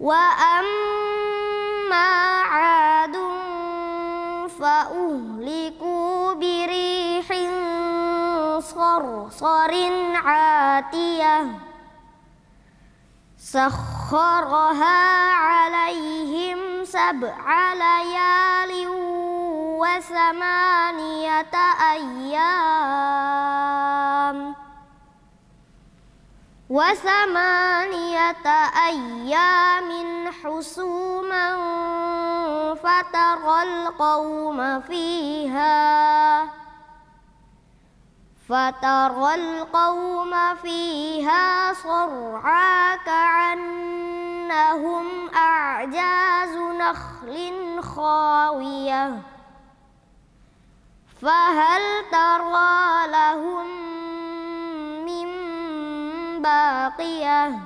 وأما عاد فأهلكوا بريح صرصر عاتية سخرها عليهم سبع ليال وثمانية أيام وثمانية أيام حسوما فترى القوم فيها فترى القوم فيها صرعا كأنهم أعجاز نخل خاوية فهل ترى لهم باقية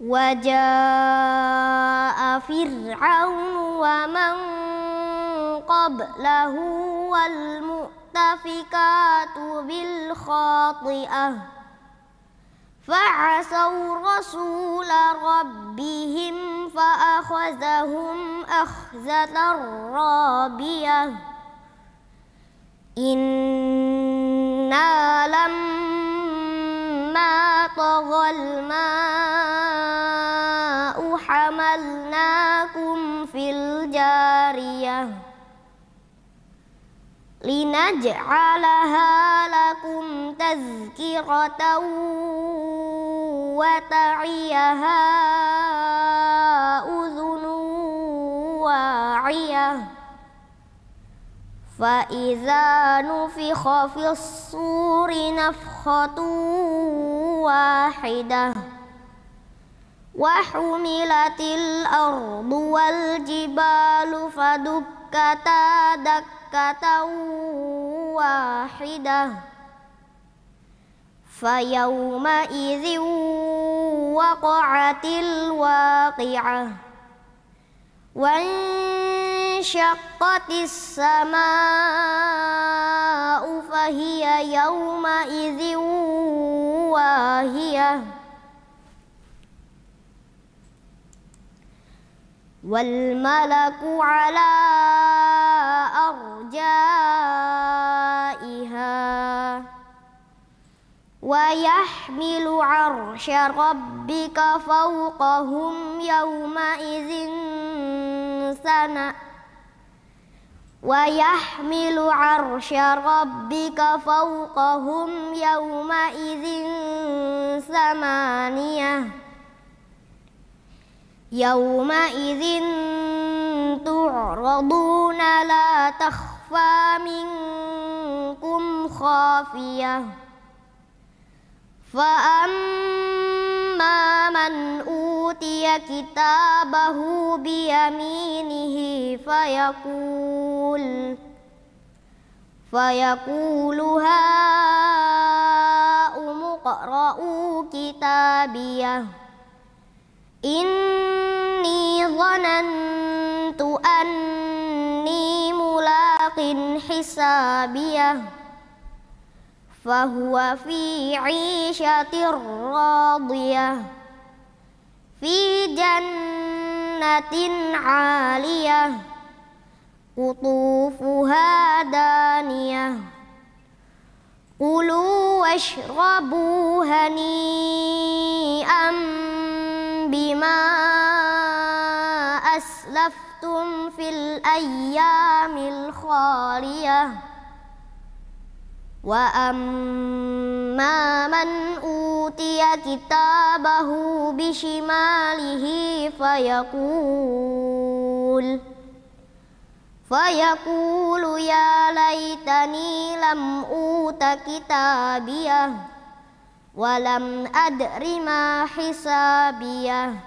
وجاء فرعون ومن قبله والمؤتفكات بالخاطئة فعصوا رسول ربهم فأخذهم أخذة رابية إن إنا لما طغى الماء حملناكم في الجارية لنجعلها لكم تذكرة وتعيها أذن واعية فإذا نفخ في الصور نفخة واحدة وحملت الأرض والجبال فدكتا دكة واحدة فيومئذ وقعت الواقعه وانشقت السماء فهي يومئذ واهية والملك على أرجائها ويحمل عرش ربك فوقهم يومئذ سنة ويحمل عرش ربك فوقهم يومئذ ثمانية يومئذ تعرضون لا تخفى منكم خافيه فأما من أوتي كتابه بيمينه فيقول فيقول هاؤم اقرءوا كتابيه إني ظننت أني ملاق حسابيه فهو في عيشة راضية في جنة عالية قطوفها دانية كلوا واشربوا هنيئا بما أسلفتم في الأيام الخالية Wa amma man utiya kitabahu bi shimalihi fa yaqul Fa yaqulu ya laitani lam uta kitabiya wa lam adri ma hisabiya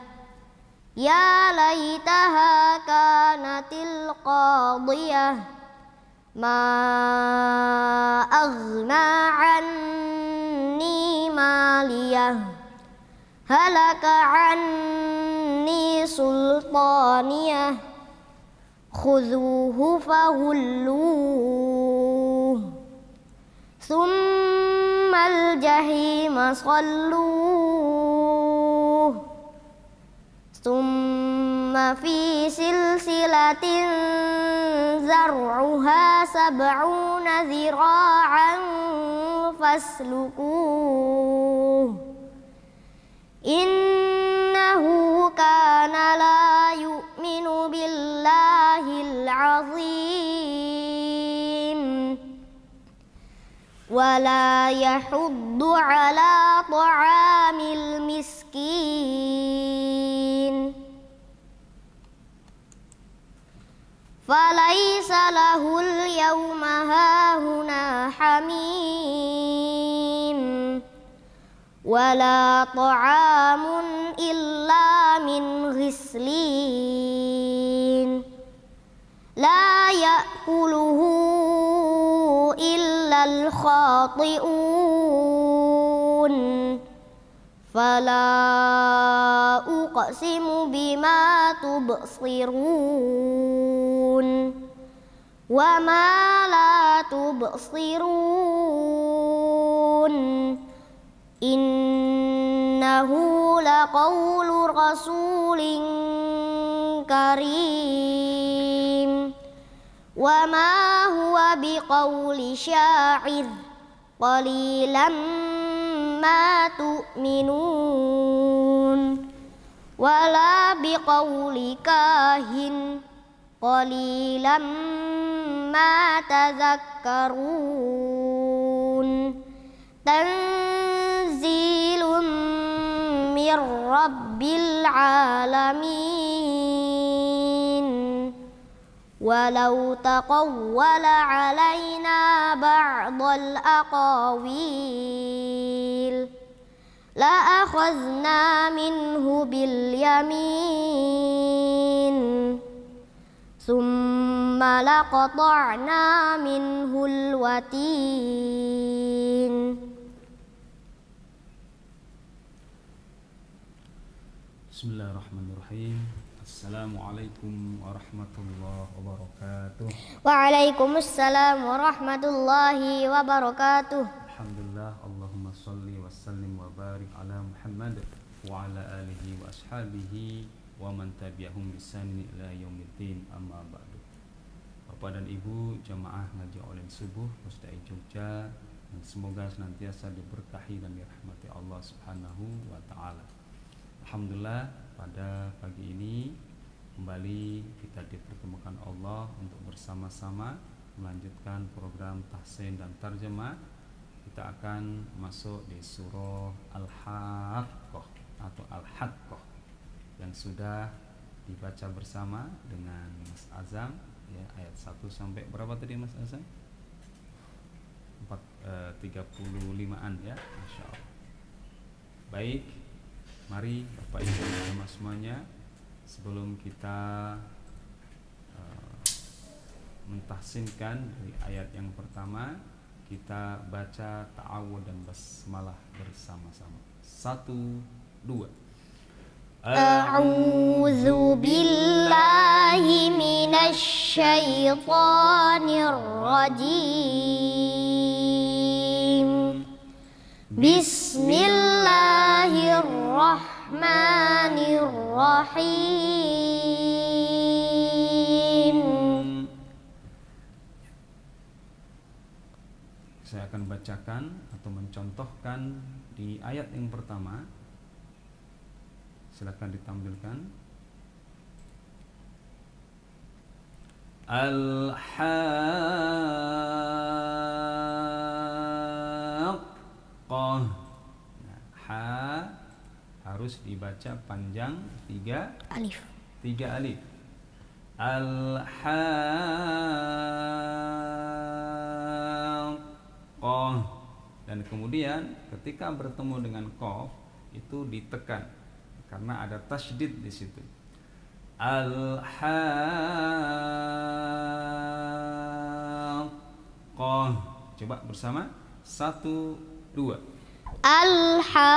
Ya laitaha kanatil qadiyah ما أغنى عني ماليه هلك عني سلطانيه خذوه فغلوه ثم الجحيم صلوه ثم في سلسلة زرعها سبعون ذراعا فاسلكوه إنه كان لا يؤمن بالله العظيم ولا يحض على طعام المسكين فليس له اليوم هاهنا حميم ولا طعام إلا من غسلين لا يأكله الخاطئون فلا أقسم بما تبصرون وما لا تبصرون إنه لقول رسول كريم وما هو بقول شاعر قليلا ما تؤمنون ولا بقول كاهن قليلا ما تذكرون تنزيل من رب العالمين ولو تقول علينا بعض الأقاويل لأخذنا منه باليمين ثم لقطعنا منه الوتين بسم الله الرحمن الرحيم السلام عليكم wabarakatuh. Waalaikumsalam warahmatullahi wabarakatuh. Alhamdulillah, Allahumma salli wa sallim wa barik ala Muhammad wa ala alihi wa ashabihi wa man tabi'ahum bisanin ila yaumiddin amma ba'du. Bapak dan Ibu jamaah ngaji online subuh Mustai Jogja dan semoga senantiasa diberkahi dan dirahmati Allah Subhanahu wa taala. Alhamdulillah pada pagi ini kembali kita dipertemukan Allah untuk bersama-sama melanjutkan program tahsin dan terjemah kita akan masuk di surah Al-Haqqah atau Al-Haqqah yang sudah dibaca bersama dengan Mas Azam ya ayat 1 sampai berapa tadi Mas Azam? 4 eh, 35-an ya Masya Allah Baik, mari Bapak Ibu semuanya sebelum kita uh, mentahsinkan dari ayat yang pertama kita baca ta'awud dan basmalah bersama-sama satu dua أعوذ بالله من الشيطان الرجيم بسم الله الرحمن الرحمن الرحيم Saya akan bacakan atau mencontohkan di ayat yang pertama Silakan ditampilkan Al-Haqqah nah, ha harus dibaca panjang tiga alif. Tiga alif. alhaqoh dan kemudian ketika bertemu dengan kof itu ditekan karena ada tasdid di situ. alhaqoh Coba bersama satu dua Al-Haqqah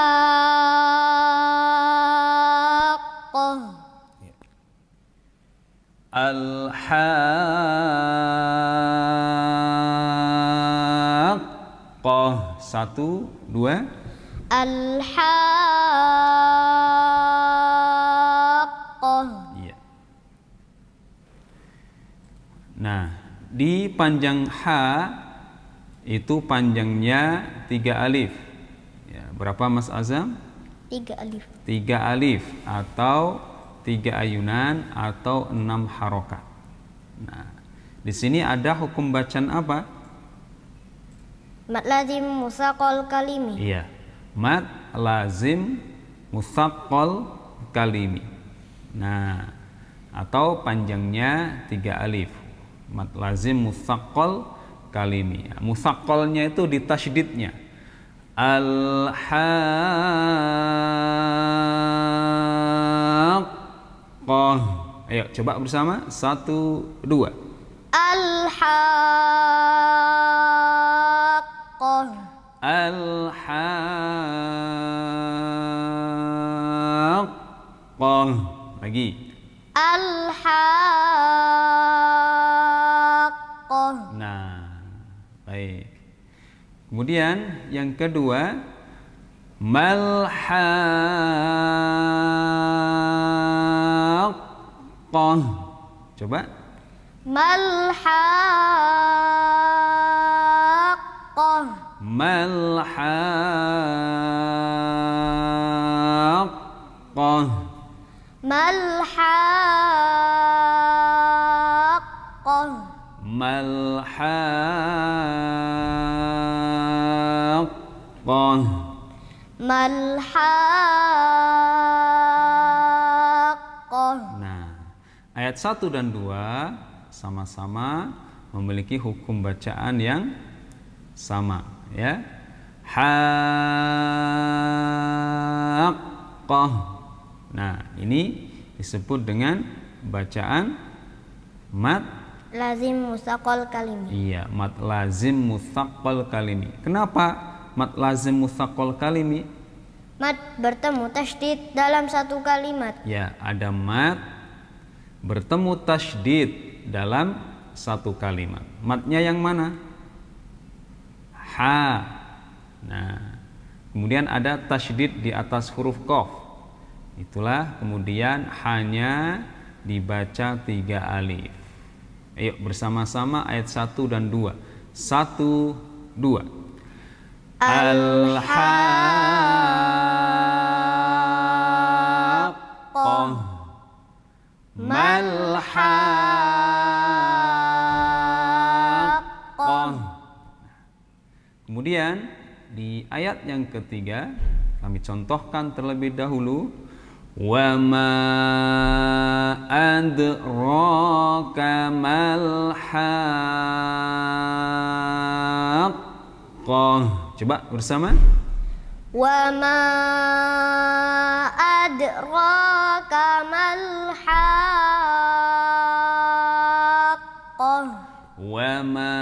Satu, dua al ya. Nah, di panjang h itu panjangnya tiga alif Berapa Mas Azam? Tiga alif. Tiga alif atau tiga ayunan atau enam harokat. Nah, di sini ada hukum bacaan apa? Mat lazim musakol kalimi. Iya, mat lazim musakol kalimi. Nah, atau panjangnya tiga alif. Mat lazim musakol kalimi. Musakolnya itu di tasdidnya. Al-Haqqah Ayo coba bersama Satu, dua Al-Haqqah Al-Haqqah Lagi Al-Haqqah Kemudian yang kedua malhaqqah. Coba. Malhaqqah. Malhaqqah. Malhaqqah. Malhaqqah. mal Nah, ayat 1 dan 2 sama-sama memiliki hukum bacaan yang sama ya. Haqqah. Nah, ini disebut dengan bacaan mat lazim mustaqal kalimi. Iya, mat lazim mustaqal kalimi. Kenapa mat lazim mustaqal kalimi? Mat bertemu tasdid dalam satu kalimat. Ya, ada mat bertemu tasdid dalam satu kalimat. Matnya yang mana? Ha. Nah, kemudian ada tasdid di atas huruf kof. Itulah kemudian hanya dibaca tiga alif. Ayo bersama-sama ayat satu dan dua. Satu dua. Alhamdulillah. Malhaqqah. Kemudian di ayat yang ketiga kami contohkan terlebih dahulu wa ma adraka mal Coba bersama. وَمَا أَدْرَاكَ مَا الحاقة وَمَا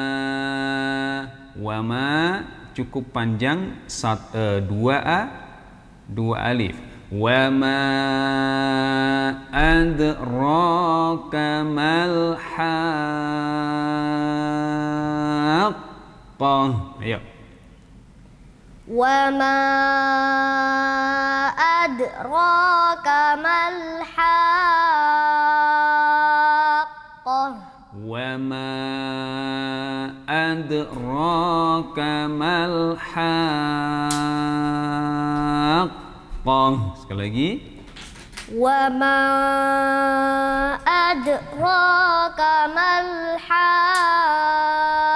cukup panjang sat, uh, dua a dua alif wama أَدْرَاكَ مَا الْحَاقَّةُ ayo iya. وما أدراك ما الحاقة وما أدراك ما الحاقة sekali lagi وما أدراك ما الحاقة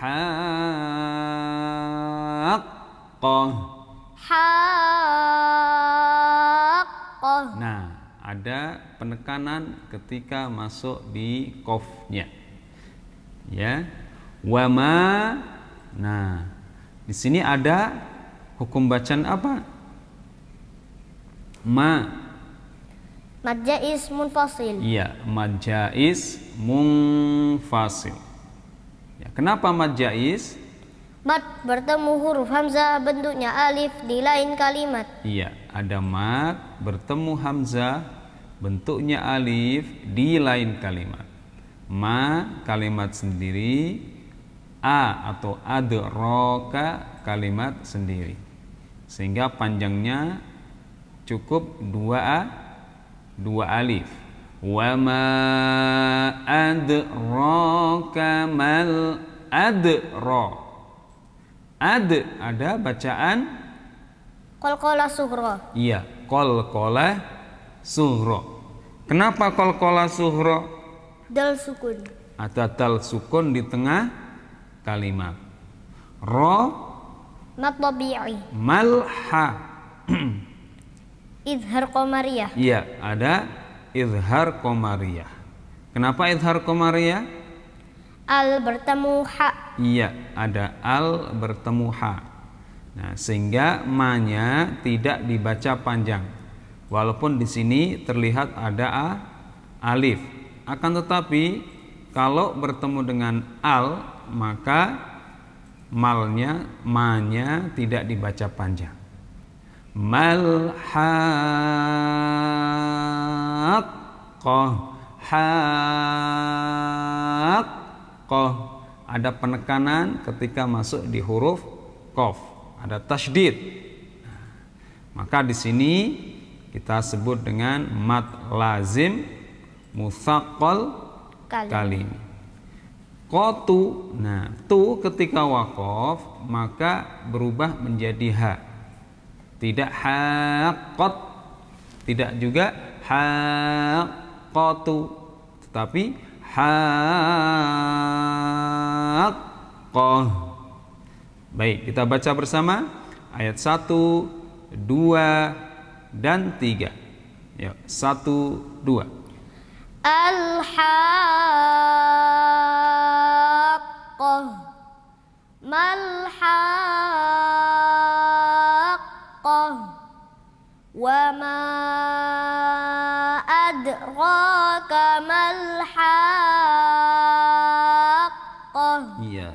haqqah. Haqqah. Nah, ada penekanan ketika masuk di kofnya. Ya. Wama. Nah, di sini ada hukum bacaan apa? Ma. Majais munfasil. Iya, majais munfasil. Ya, kenapa mad jaiz? Mad bertemu huruf hamzah bentuknya alif di lain kalimat. Iya, ada mad bertemu hamzah bentuknya alif di lain kalimat. Ma kalimat sendiri, a atau adroka kalimat sendiri. Sehingga panjangnya cukup dua a dua alif. وما أدراك ما الأدرى أد ada bacaan kolkola suhro iya kolkola suhro kenapa kolkola suhro dal sukun ada dal sukun di tengah kalimat ro matabi'i malha idhar qamariyah iya ada izhar komariah. Kenapa izhar komariah? Al bertemu ha. Iya, ada al bertemu ha. Nah, sehingga manya tidak dibaca panjang. Walaupun di sini terlihat ada a, alif. Akan tetapi kalau bertemu dengan al maka malnya manya tidak dibaca panjang malhaqqah haqqah ada penekanan ketika masuk di huruf qaf ada tasydid maka di sini kita sebut dengan mat lazim musaqqal kalim. qatu nah tu ketika waqaf maka berubah menjadi ha tidak haqqat tidak juga haqqatu tetapi haqqah baik kita baca bersama ayat 1 2 dan 3 ya 1 2 Al-Haqqah Mal-Haqqah وما أدراك ما Iya.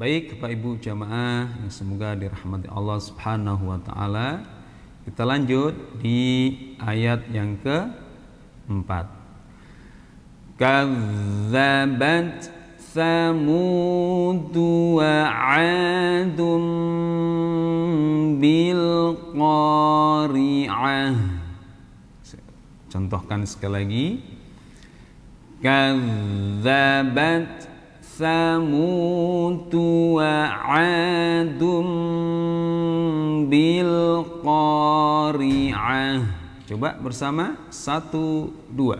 Baik, Bapak Ibu jamaah yang semoga dirahmati Allah Subhanahu wa taala. Kita lanjut di ayat yang ke-4. Kazzabat Thamud wa 'Adun بالقارعة contohkan sekali lagi kazzabat wa ثمود bil بالقارعة coba bersama satu dua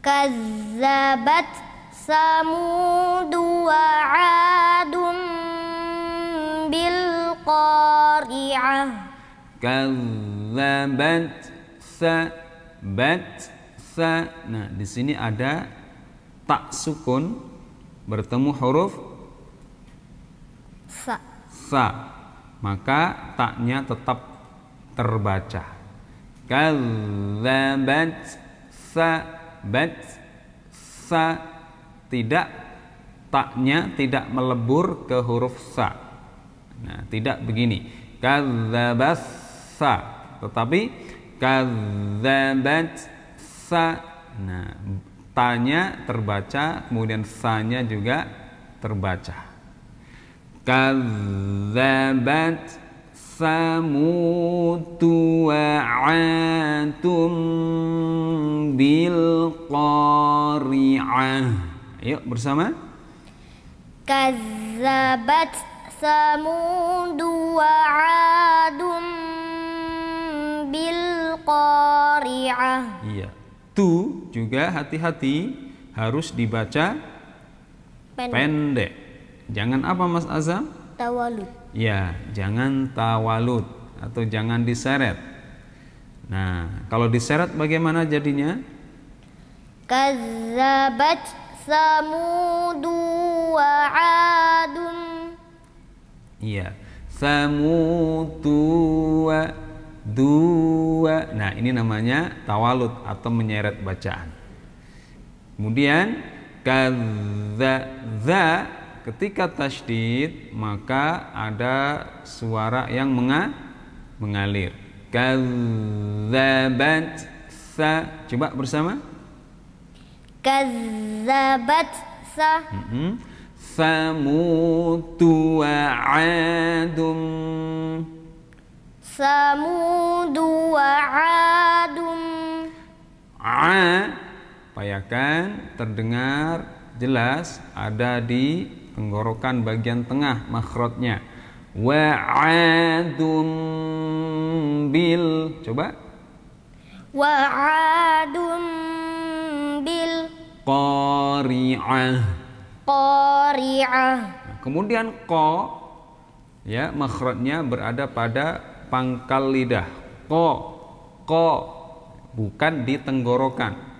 kazzabat samud adum bil القارعة كذبت ثبت sa nah di sini ada tak sukun bertemu huruf sa sa maka taknya tetap terbaca kazzabat sabat sa tidak taknya tidak melebur ke huruf sa Nah, tidak begini. Kadzabassa, tetapi kadzabat sa. Nah, tanya terbaca, kemudian sanya juga terbaca. Kadzabat samutu antum bil qari'ah. Yuk bersama. kazabat ثمود وعاد بالقارعة iya tu juga hati-hati harus dibaca pendek. pendek jangan apa Mas Azam Tawalud. ya jangan tawalud atau jangan diseret nah kalau diseret bagaimana jadinya kazzabat samudu wa adun Iya. Samutua dua. Nah, ini namanya tawalut atau menyeret bacaan. Kemudian kadza ketika tasydid maka ada suara yang menga, mengalir. Kadzabat sa coba bersama. Kadzabat sa. Mm -hmm. ثمود وعاد ثمود وعاد a payakan terdengar jelas ada di tenggorokan bagian tengah makhrotnya wa'adum bil coba wa'adum bil qari'ah Qari'ah. Nah, kemudian ko ya makhrajnya berada pada pangkal lidah. Ko ko bukan di tenggorokan.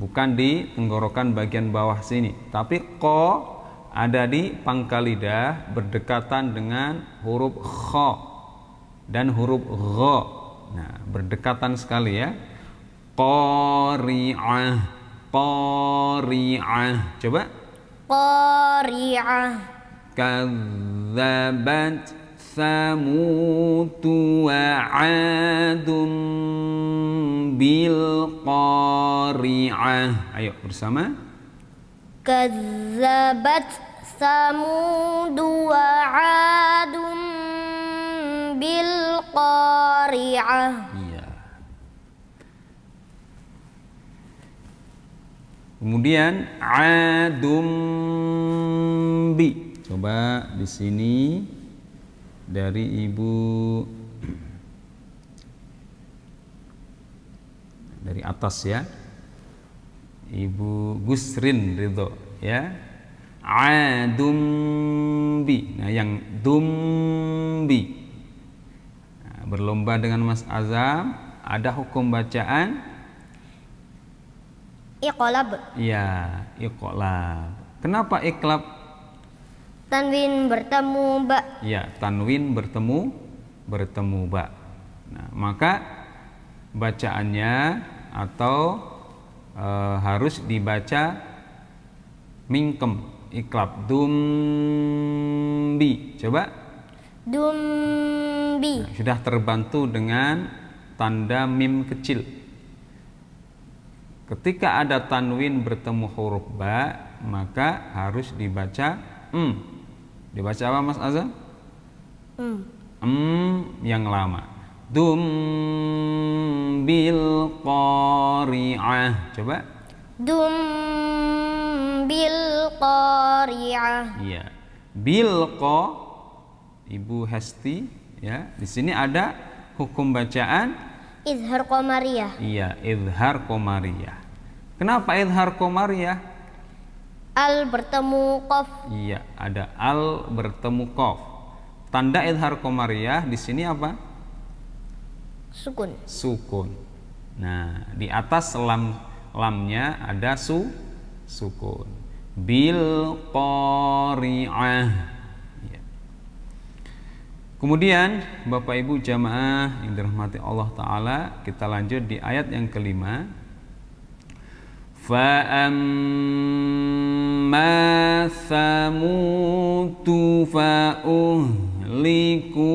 Bukan di tenggorokan bagian bawah sini, tapi ko ada di pangkal lidah berdekatan dengan huruf kho dan huruf gho. Nah, berdekatan sekali ya. Qari'ah, qari'ah. Coba القارعة كذبت ثمود وعاد بالقارعة أيوة bersama كذبت ثمود وعاد بالقارعة Kemudian adumbi. Coba di sini dari Ibu dari atas ya. Ibu Gusrin Ridho ya. Adumbi. Nah, yang dumbi. Nah, berlomba dengan Mas Azam, ada hukum bacaan Iqlab. Iya, iqlab. Kenapa iqlab? Tanwin bertemu ba. Iya, tanwin bertemu bertemu ba. Nah, maka bacaannya atau e, harus dibaca mingkem iklab dumbi. Coba. Dumbi. Nah, sudah terbantu dengan tanda mim kecil. Ketika ada tanwin bertemu huruf ba, maka harus dibaca mm. Dibaca apa Mas Azam? Mm. Mm yang lama. Dum bil qari'ah. Coba. Dum bil qari'ah. Iya. Bil ko Ibu Hesti ya. Di sini ada hukum bacaan Izhar Komariah. Iya, Izhar Komariah. Kenapa Izhar Komariah? Al bertemu Kof. Iya, ada Al bertemu Kof. Tanda Izhar Komariah di sini apa? Sukun. Sukun. Nah, di atas lam lamnya ada su sukun. Bil qari'ah Kemudian Bapak Ibu jamaah yang dirahmati Allah taala, kita lanjut di ayat yang kelima. Fa'amma samutu fa'uhliku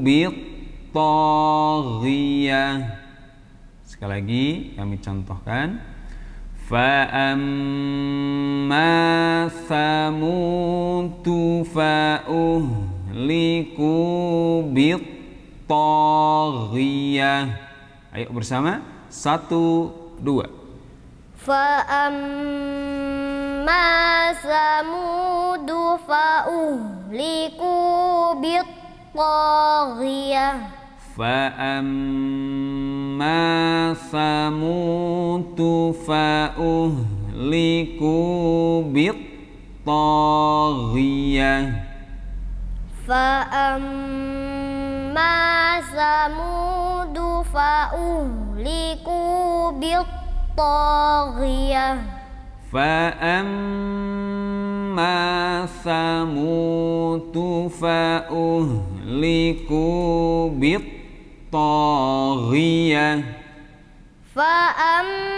bittaghiyah Sekali lagi kami contohkan فأما ثمود فأهلكوا likubit toghiyah ayo bersama satu dua fa'amma samudu fa'uhliku fa amma فأما fa فأهلكوا بالطاغية فأما ثمود فأهلكوا بالطاغية فأما ثمود فأهلكوا بالطاغية فأما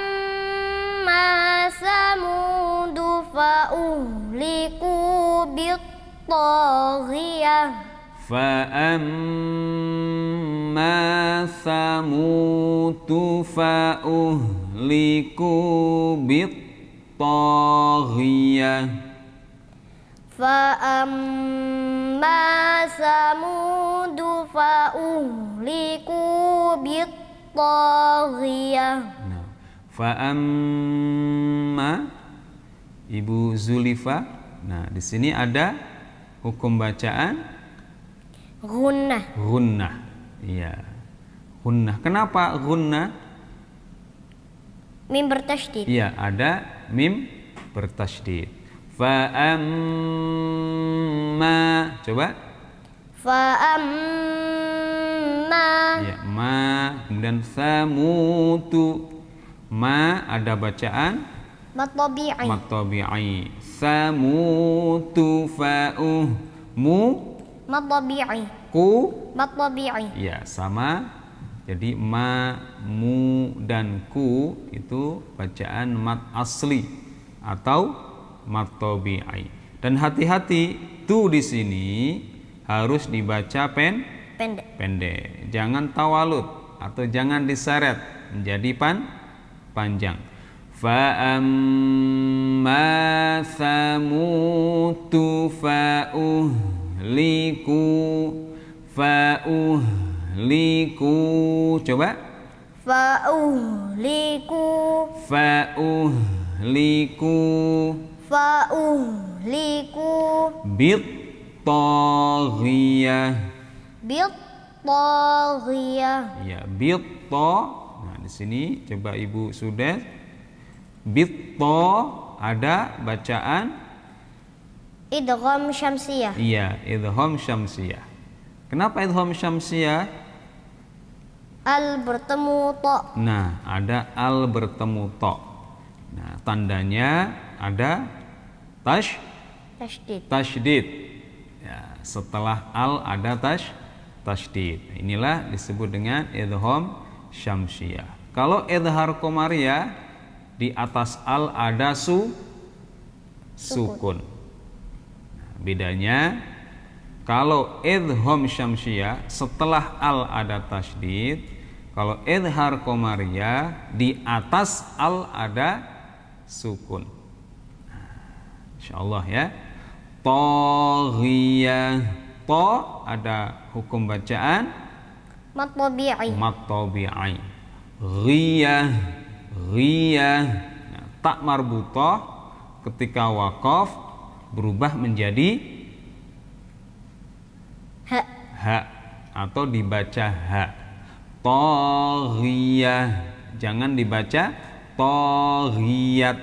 ثمود فأهلكوا بالطاغية طاغية فأما ثمود فأهلكوا بالطاغية فأما ثمود فأهلكوا بالطاغية فأما Ibu Zulifa. Nah, di sini ada Hukum bacaan gunnah. Gunnah. Iya. Gunnah. Kenapa gunnah? Mim bertasydid. Iya, ada mim bertasydid. Fa amma. Coba. Fa amma. iya ma. Kemudian samutu. Ma ada bacaan matobi'i. Matobi'i samutu fa'uh mu matabi'i ku matabi'i ya sama jadi ma mu dan ku itu bacaan mat asli atau mat dan hati-hati tu di sini harus dibaca pen pendek pendek jangan tawalut atau jangan diseret menjadi pan panjang فأما ثمود فأهلكوا فأهلكوا coba فأهلكوا فأهلكوا فأهلكوا بالطاغية بالطاغية ya بالطا nah di sini coba ibu sudah Bitto ada bacaan Idhom syamsiyah. Iya, Idhom syamsiyah. Kenapa Idhom syamsiyah? Al bertemu to. Nah, ada al bertemu to. Nah, tandanya ada tash tasydid. Tasydid. Ya, setelah al ada tash tasydid. Inilah disebut dengan idhom syamsiyah. Kalau idhar komariah di atas al ada su sukun. Nah, bedanya kalau idhom syamsia setelah al ada tasdid, kalau idhar komaria di atas al ada sukun. Insya Allah ya. Toghiyah to ada hukum bacaan matobi'i matobi'i ghiyah ghiyah nah, tak marbutoh ketika wakof berubah menjadi ha, ha atau dibaca ha toghiyah jangan dibaca toghiyat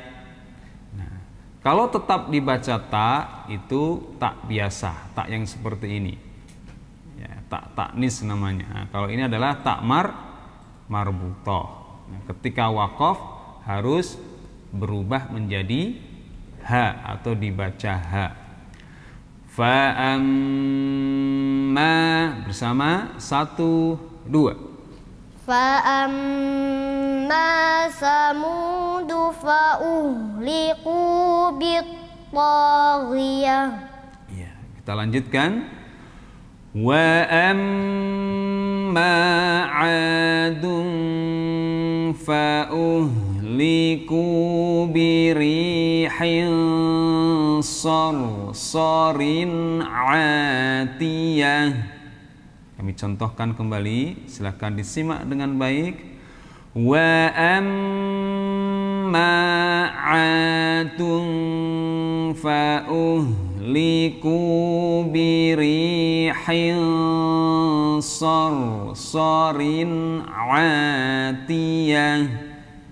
nah, kalau tetap dibaca tak itu tak biasa tak yang seperti ini ya, tak taknis namanya nah, kalau ini adalah tak mar marbutoh Ketika wakaf harus berubah menjadi ha atau dibaca ha. Fa'amma bersama satu dua. Fa'amma samudu fa'uhliku bittaghiyah. Ya, kita lanjutkan. وأما عاد فأهلكوا بريح صرصر عاتية Kami contohkan kembali, silahkan disimak dengan baik. وَأَمَّا amma عَادٌ فأهلكوا بريح صرصر عاتية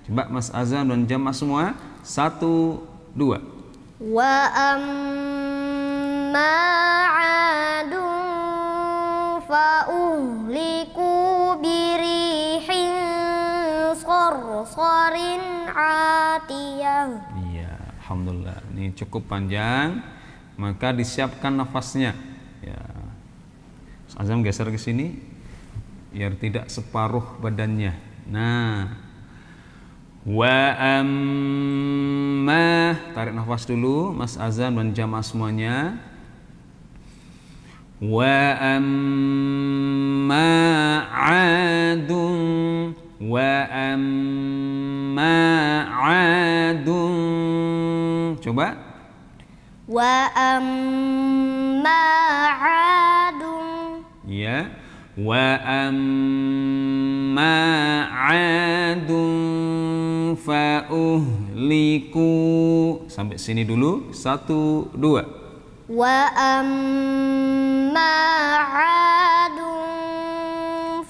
Coba Mas Azam dan Jamak semua Satu, dua Wa amma adun fa'uhliku birihin sorsorin atiyah Iya, Alhamdulillah ini cukup panjang maka disiapkan nafasnya ya azam geser ke sini biar tidak separuh badannya nah wa amma tarik nafas dulu Mas Azam dan jamaah semuanya wa amma adun وأما coba وأما ya وأما عاد sampai sini dulu satu dua وأما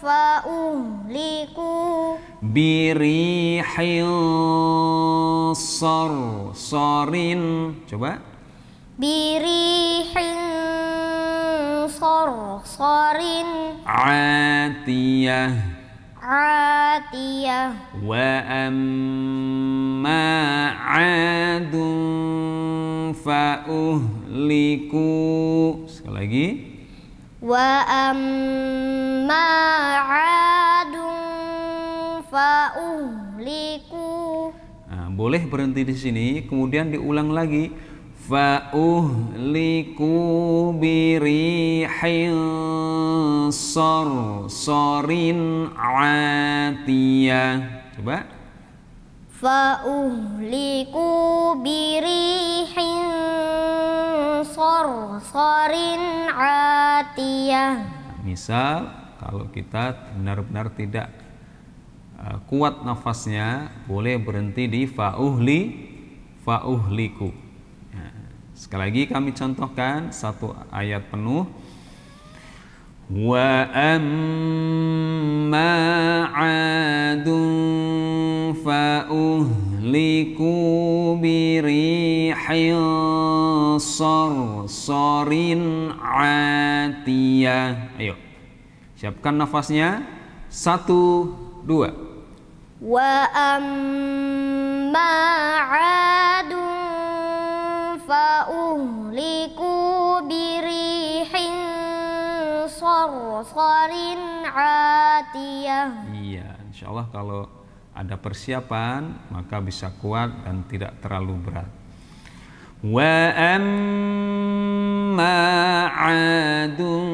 فأهلكوا بريح صرصر coba بريح صرصر عاتية عاتية وأما عاد فأهلكوا sekali lagi وأما عاد فأهلكوا nah, boleh berhenti di sini kemudian diulang lagi fa'uhliku birihin sor sorin atiyah coba فأهلكوا بريح صرصر عاتية misal kalau kita benar-benar tidak uh, kuat nafasnya boleh berhenti di fa'uhli fa'uhliku nah, sekali lagi kami contohkan satu ayat penuh وأما عاد فأهلكوا بريح صرصر عاتية Ayo, siapkan nafasnya Satu, dua وأما عاد فأهلكوا صرصر atiyah. Iya, insya Allah kalau ada persiapan maka bisa kuat dan tidak terlalu berat. Wa amma 'adun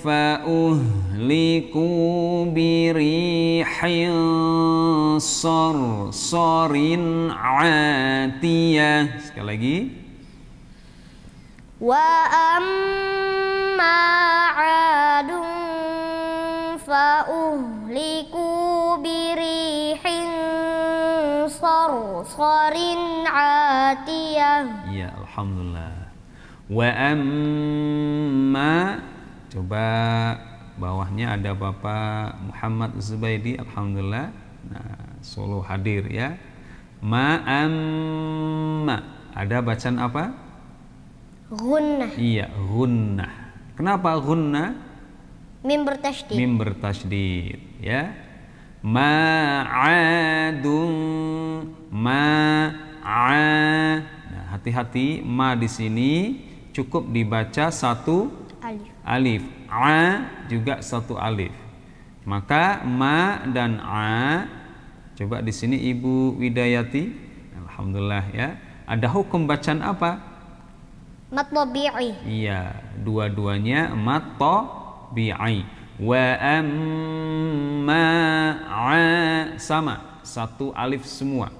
fa uhliku birihin sarsarin 'atiyah. Sekali lagi. وأما عاد فأهلكوا بريح صرصر عاتية Ya Alhamdulillah Wa amma Coba bawahnya ada Bapak Muhammad Zubaidi Alhamdulillah Nah Solo hadir ya Ma'amma Ada bacaan apa? Gunnah. Iya, gunnah. Kenapa gunnah? Mim bertasydid. Mim bertasydid, ya. Ma'adun ma'a. Nah, hati-hati ma di sini cukup dibaca satu alif. Alif. A juga satu alif. Maka ma dan a coba di sini Ibu Widayati, alhamdulillah ya. Ada hukum bacaan apa? Mat Iya, dua-duanya mat tabi'i. Wa amma a sama, satu alif semua.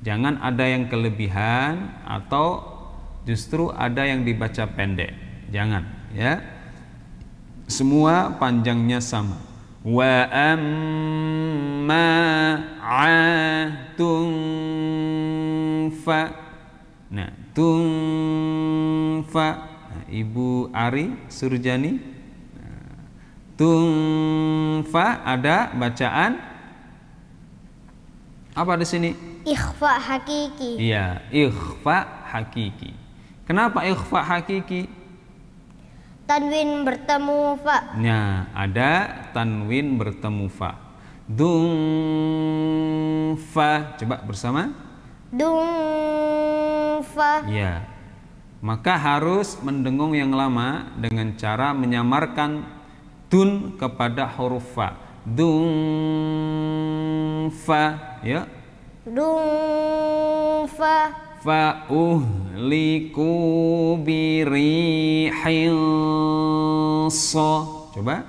Jangan ada yang kelebihan atau justru ada yang dibaca pendek. Jangan, ya. Semua panjangnya sama. Wa amma tun fa Nah, tungfa nah, Ibu Ari Surjani. Nah. tungfa ada bacaan apa di sini? Ikhfa hakiki. Iya, ikhfa hakiki. Kenapa ikhfa hakiki? Tanwin bertemu fa. Ya ada tanwin bertemu fa. Tungfa Coba bersama. Dungfa. Ya. Maka harus mendengung yang lama dengan cara menyamarkan dun kepada huruf fa. Dungfa, ya. Dungfa. fa. uhliku so. Coba.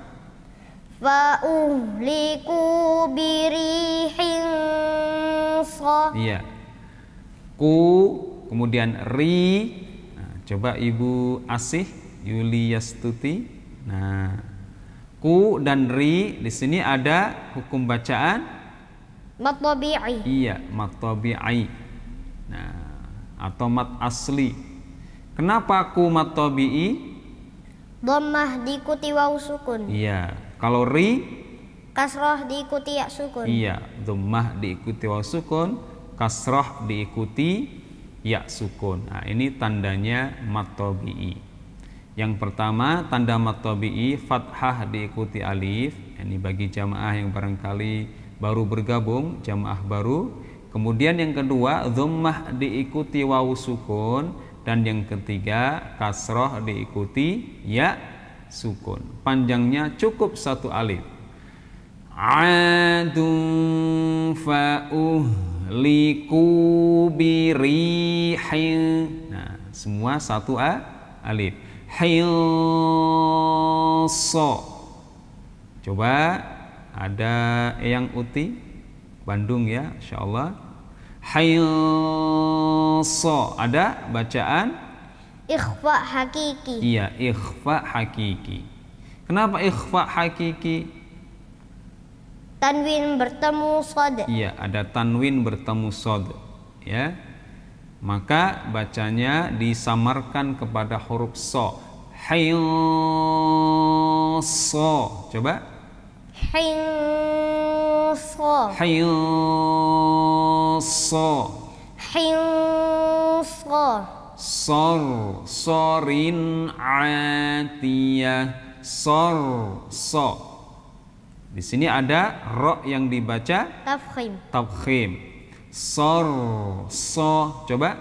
Fa uhliku birihil so. Iya ku kemudian ri nah, coba ibu asih yuliastuti nah ku dan ri di sini ada hukum bacaan matobi'i iya matobi'i nah atau mat asli kenapa ku matobi'i Dhammah diikuti waw sukun. Iya. Kalau ri kasroh diikuti ya sukun. Iya, dhammah diikuti waw sukun kasrah diikuti ya sukun. Nah, ini tandanya matobi'i. Yang pertama tanda matobi'i fathah diikuti alif. Ini bagi jamaah yang barangkali baru bergabung jamaah baru. Kemudian yang kedua dhammah diikuti waw sukun dan yang ketiga kasroh diikuti ya sukun. Panjangnya cukup satu alif. Adun fa'uh liku birihin nah semua satu a alif hilso coba ada yang uti Bandung ya insya Allah hilso ada bacaan ikhfa hakiki iya ikhfa hakiki kenapa ikhfa hakiki tanwin bertemu sod. Iya, ada tanwin bertemu sod. Ya. Maka bacanya disamarkan kepada huruf so. Hayso. Coba. Hayso. Hayso. Hayso. Sor, sorin atiyah. Sor, so. Di sini ada ro yang dibaca tafkhim. Tafkhim. Sor, so, coba.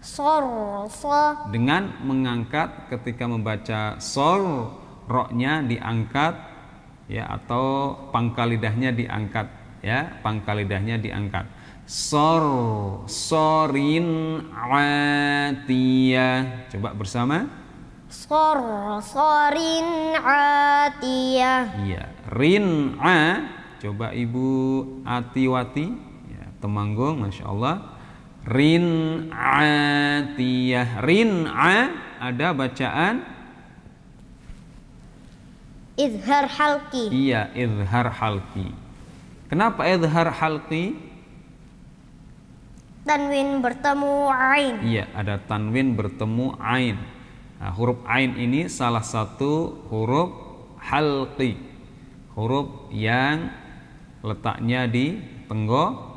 Sor, so. Dengan mengangkat ketika membaca sor, roknya diangkat ya atau pangkal lidahnya diangkat ya pangkal lidahnya diangkat sor sorin atiyah coba bersama Sor sorin atiyah. Iya, rin a coba Ibu Atiwati ya, Temanggung Masya Allah rin atiyah rin a ada bacaan izhar halki iya izhar halki kenapa izhar halki tanwin bertemu ain iya ada tanwin bertemu ain Nah, huruf ain ini salah satu huruf halqi. Huruf yang letaknya di tenggo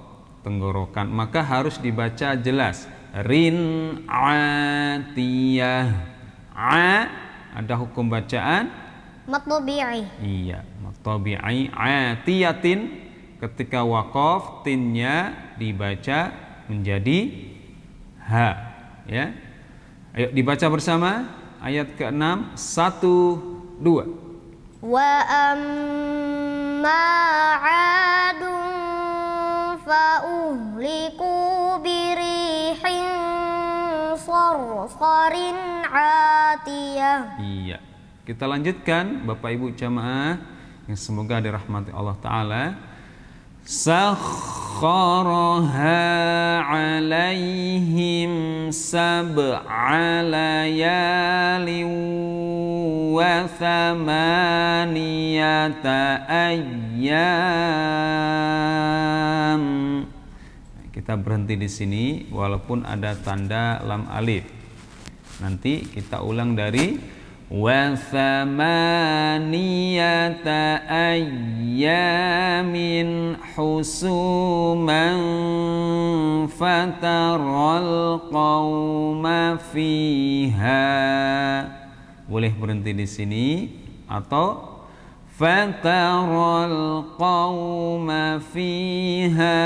tenggorokan, maka harus dibaca jelas. Rin atiyah. A ada hukum bacaan matbubi'i. Iya, matbubi'i atiyatin ketika waqaf tinnya dibaca menjadi ha ya Ayo dibaca bersama ayat ke-6 1 2. Wa amma 'adun fa uhliku birihin sarsarin 'atiyah. Iya. Kita lanjutkan Bapak Ibu jamaah yang semoga dirahmati Allah taala. سخرها عليهم سبع ليال وثمانية أيام kita berhenti di sini walaupun ada tanda lam alif nanti kita ulang dari وثمانية أيام حسوما فترى القوم فيها boleh berhenti di sini atau فترى القوم فيها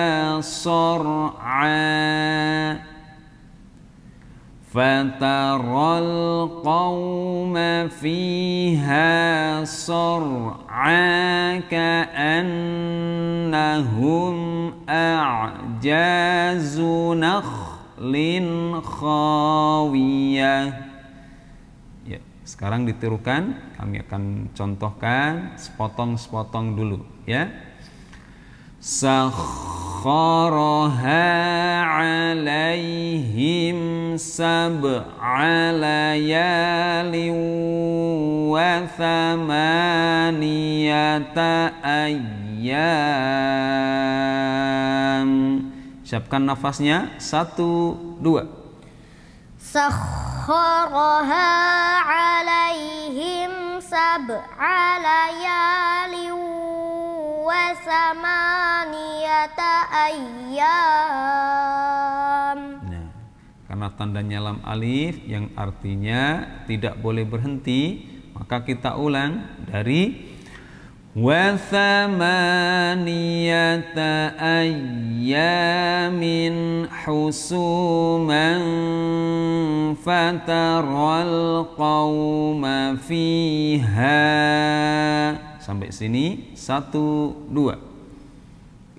صرعا فترى القوم فيها صرعا كأنهم أعجاز نخل خاوية ya, sekarang ditirukan kami akan contohkan sepotong-sepotong dulu ya sakharaha alaihim sab'a layali wa thamaniyata ayyam siapkan nafasnya satu dua sakharaha alaihim sab'a layali wasamaniyata ayyam nah, karena tandanya lam alif yang artinya tidak boleh berhenti maka kita ulang dari wasamaniyata ayyamin husuman fataral qawma fiha sampai sini satu dua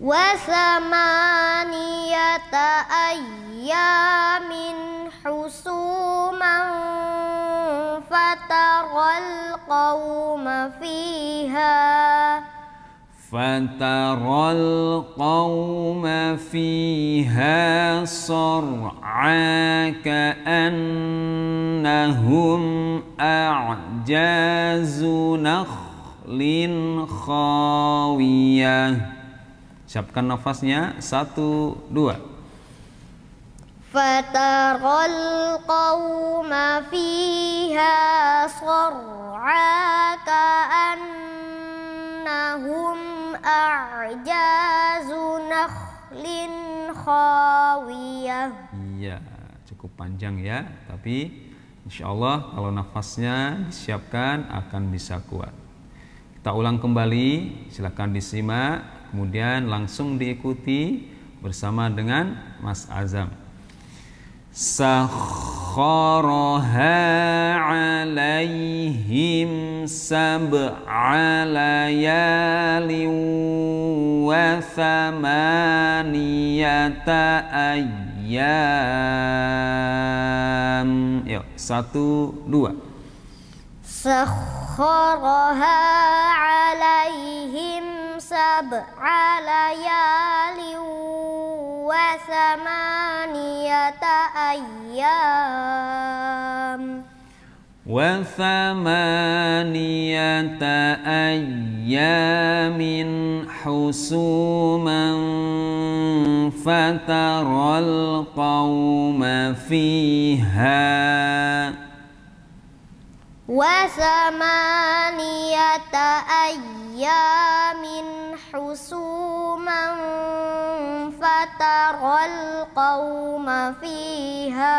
wasamaniyata ayyamin husuman fataral qawma fiha فترى القوم fiha صرعى كأنهم أعجاز lin khawiyah siapkan nafasnya satu dua fatarul qawm fiha sar'a ka'annahum a'jazu nakhlin khawiyah Iya, cukup panjang ya, tapi insya Allah kalau nafasnya disiapkan akan bisa kuat. Kita ulang kembali, silakan disimak, kemudian langsung diikuti bersama dengan Mas Azam. Sakharaha alaihim sab'a layalin wa thamaniyata ayyam. Yuk, satu, dua. سخرها عليهم سبع ليال وثمانية أيام وثمانية أيام حسوما فترى القوم فيها وثمانية أيام حسوما فترى القوم فيها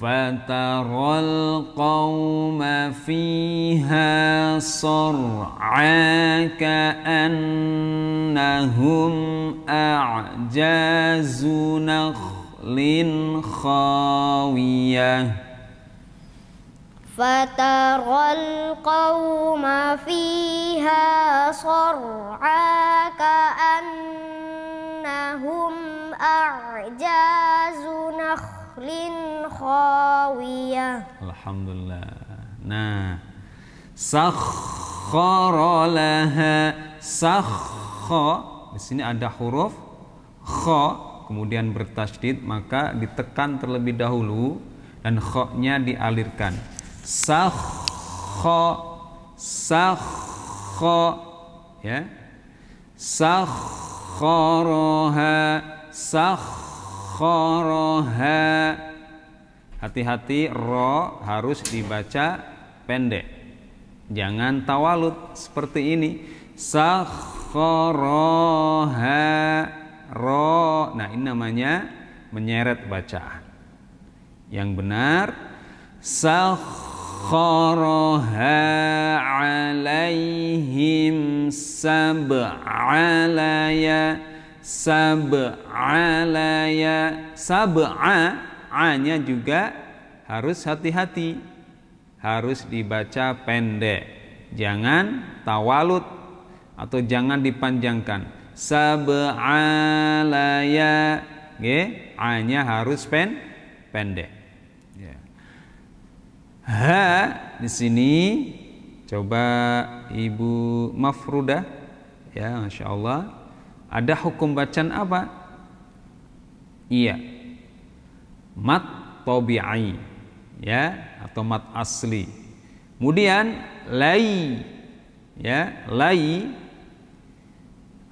فترى القوم فيها صرعا كأنهم أعجاز نخل خاوية فترى القوم فيها كأنهم أعجاز نخل خاوية الحمد لله nah di sini ada huruf kh kemudian bertasdid maka ditekan terlebih dahulu dan kh nya dialirkan sakho sakho ya sakharaha sakharaha hati-hati ro harus dibaca pendek jangan tawalut seperti ini sakharaha ro nah ini namanya menyeret bacaan yang benar sakh فسخرها عليهم سبع ليا سبع ليا sab'a a-nya juga harus hati-hati harus dibaca pendek jangan tawalut atau jangan dipanjangkan sab' laya a-nya harus pen pendek ha di sini coba Ibu Mafruda ya Masya Allah ada hukum bacaan apa? Iya mat tobi'i ya atau mat asli kemudian lai ya lai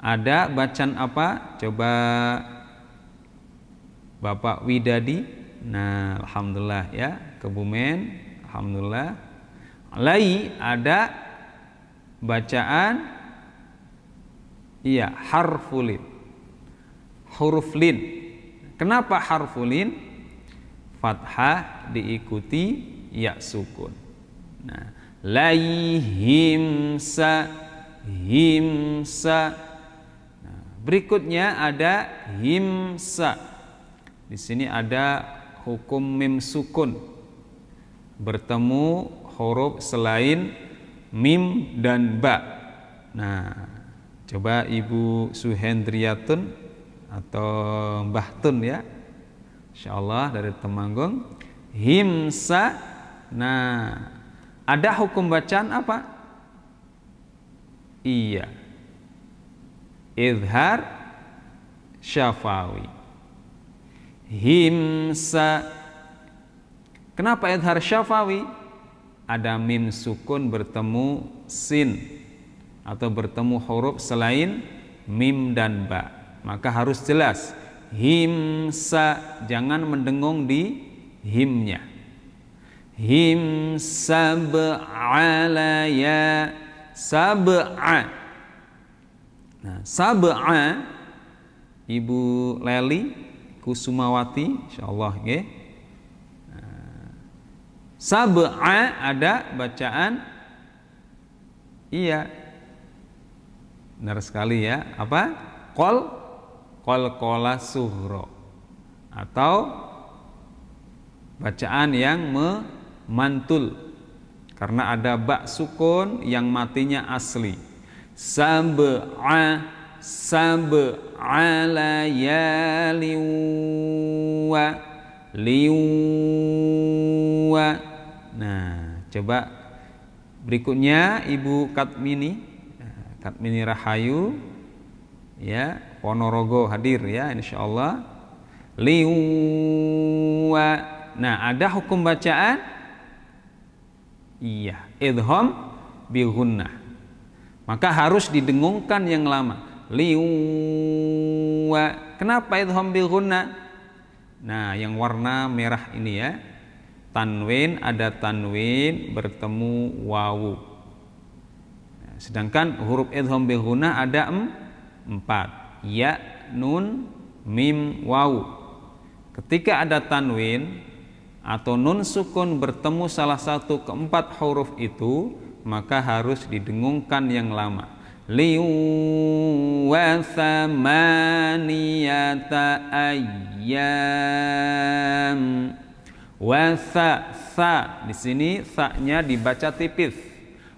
ada bacaan apa? Coba Bapak Widadi. Nah, alhamdulillah ya, Kebumen Alhamdulillah. Lai ada bacaan iya harfulin. Huruf lin. Kenapa harfulin? Fathah diikuti ya sukun. Nah, lai himsa himsa. Nah, berikutnya ada himsa. Di sini ada hukum mim sukun bertemu huruf selain mim dan ba. Nah, coba Ibu Suhendriyatun atau Mbah Tun ya. Insya Allah dari Temanggung. Himsa. Nah, ada hukum bacaan apa? Iya. Izhar Syafawi. Himsa Kenapa idhar syafawi? Ada mim sukun bertemu sin atau bertemu huruf selain mim dan ba. Maka harus jelas himsa jangan mendengung di himnya. Him sab'ala ya sab'a. Nah, sab'a Ibu Leli Kusumawati insyaallah nggih. Okay? Sab'a ada bacaan iya. Benar sekali ya. Apa? Kol kol kola suhro atau bacaan yang memantul karena ada bak sukun yang matinya asli. Sab'a sab'a layali liwa, liwa Nah, coba berikutnya Ibu Katmini, Katmini Rahayu, ya Ponorogo hadir ya, insya Allah. Liwa. Nah, ada hukum bacaan. Iya, idhom bihunna. Maka harus didengungkan yang lama. Liwa. Kenapa idhom bihunna? Nah, yang warna merah ini ya, tanwin ada tanwin bertemu wawu ya, sedangkan huruf idham bil ada empat ya nun mim wawu ketika ada tanwin atau nun sukun bertemu salah satu keempat huruf itu maka harus didengungkan yang lama liu wa samaniyata ayyam Wasa sa di sini sa dibaca tipis.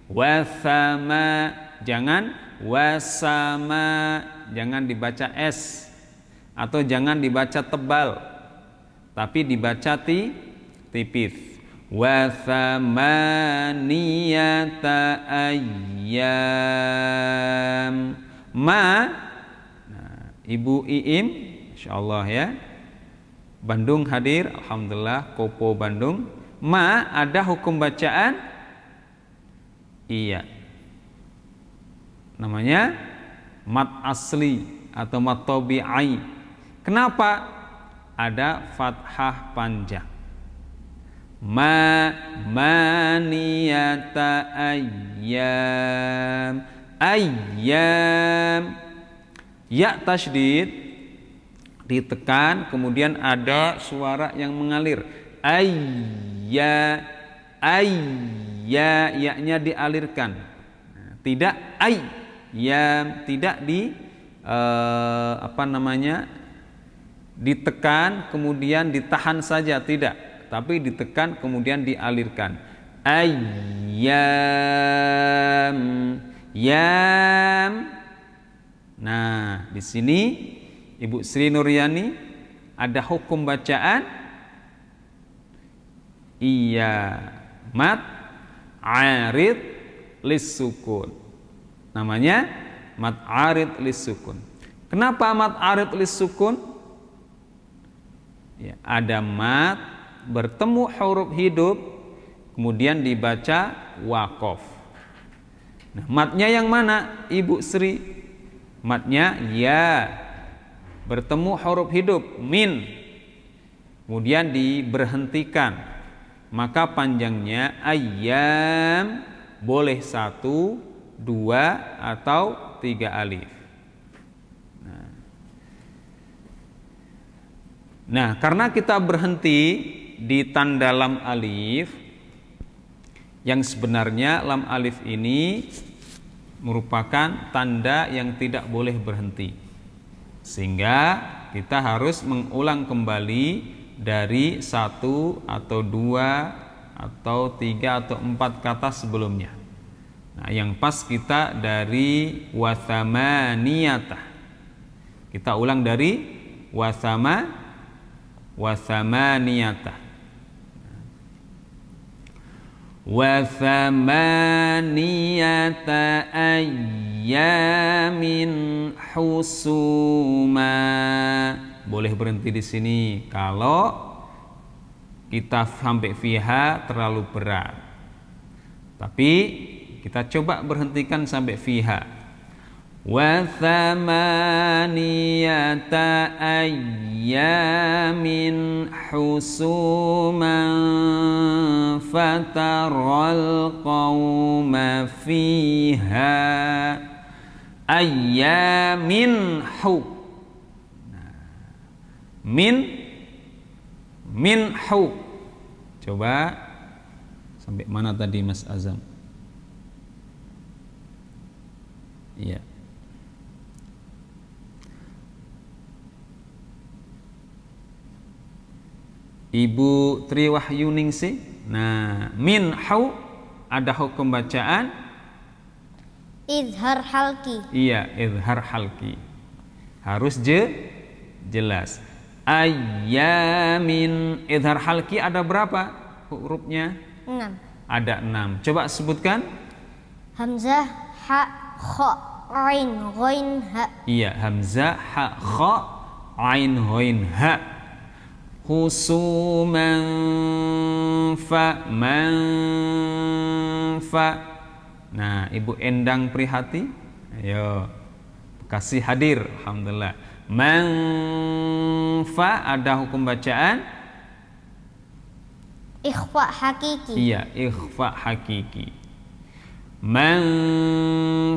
Wasama jangan wasama jangan dibaca s atau jangan dibaca tebal tapi dibaca ti, tipis wasamaniyata ayyam ma nah, ibu iim insyaallah ya Bandung hadir, alhamdulillah Kopo Bandung. Ma ada hukum bacaan iya. Namanya mat asli atau mat tobi'ai. Kenapa? Ada fathah panjang. Ma maniyata ayyam ayyam ya tasdid ditekan kemudian ada suara yang mengalir ayya ayya yaknya dialirkan tidak ay ya tidak di eh, apa namanya ditekan kemudian ditahan saja tidak tapi ditekan kemudian dialirkan ayam yam nah di sini Ibu Sri Nuryani ada hukum bacaan iya mat arid lisukun namanya mat arid lisukun kenapa mat arid lisukun ya, ada mat bertemu huruf hidup kemudian dibaca wakof nah, matnya yang mana ibu Sri matnya ya bertemu huruf hidup min kemudian diberhentikan maka panjangnya ayam boleh satu dua atau tiga alif nah, nah karena kita berhenti di tanda lam alif yang sebenarnya lam alif ini merupakan tanda yang tidak boleh berhenti. Sehingga kita harus mengulang kembali dari satu atau dua atau tiga atau empat kata sebelumnya. Nah, yang pas kita dari niyata. Kita ulang dari wasama niyata. وثمانية أيام حسوما boleh berhenti di sini kalau kita sampai fiha terlalu berat tapi kita coba berhentikan sampai fiha وثمانية أيام حسوما فترى القوم فيها أيام حو من min hu coba sampai mana tadi Mas Azam iya yeah. Ibu Tri Ningsi. Nah, min hau ada hukum bacaan izhar halki. Iya, izhar halki. Harus je jelas. Ayamin izhar halki ada berapa hurufnya? Enam. Ada enam. Coba sebutkan. Hamzah, ha, kho, ain, ghoin, ha. Iya, hamzah, ha, kho, ain, ghoin, ha husuman fa'man fa nah ibu endang prihati ayo kasih hadir alhamdulillah man fa ada hukum bacaan ikhfa hakiki iya ikhfa hakiki man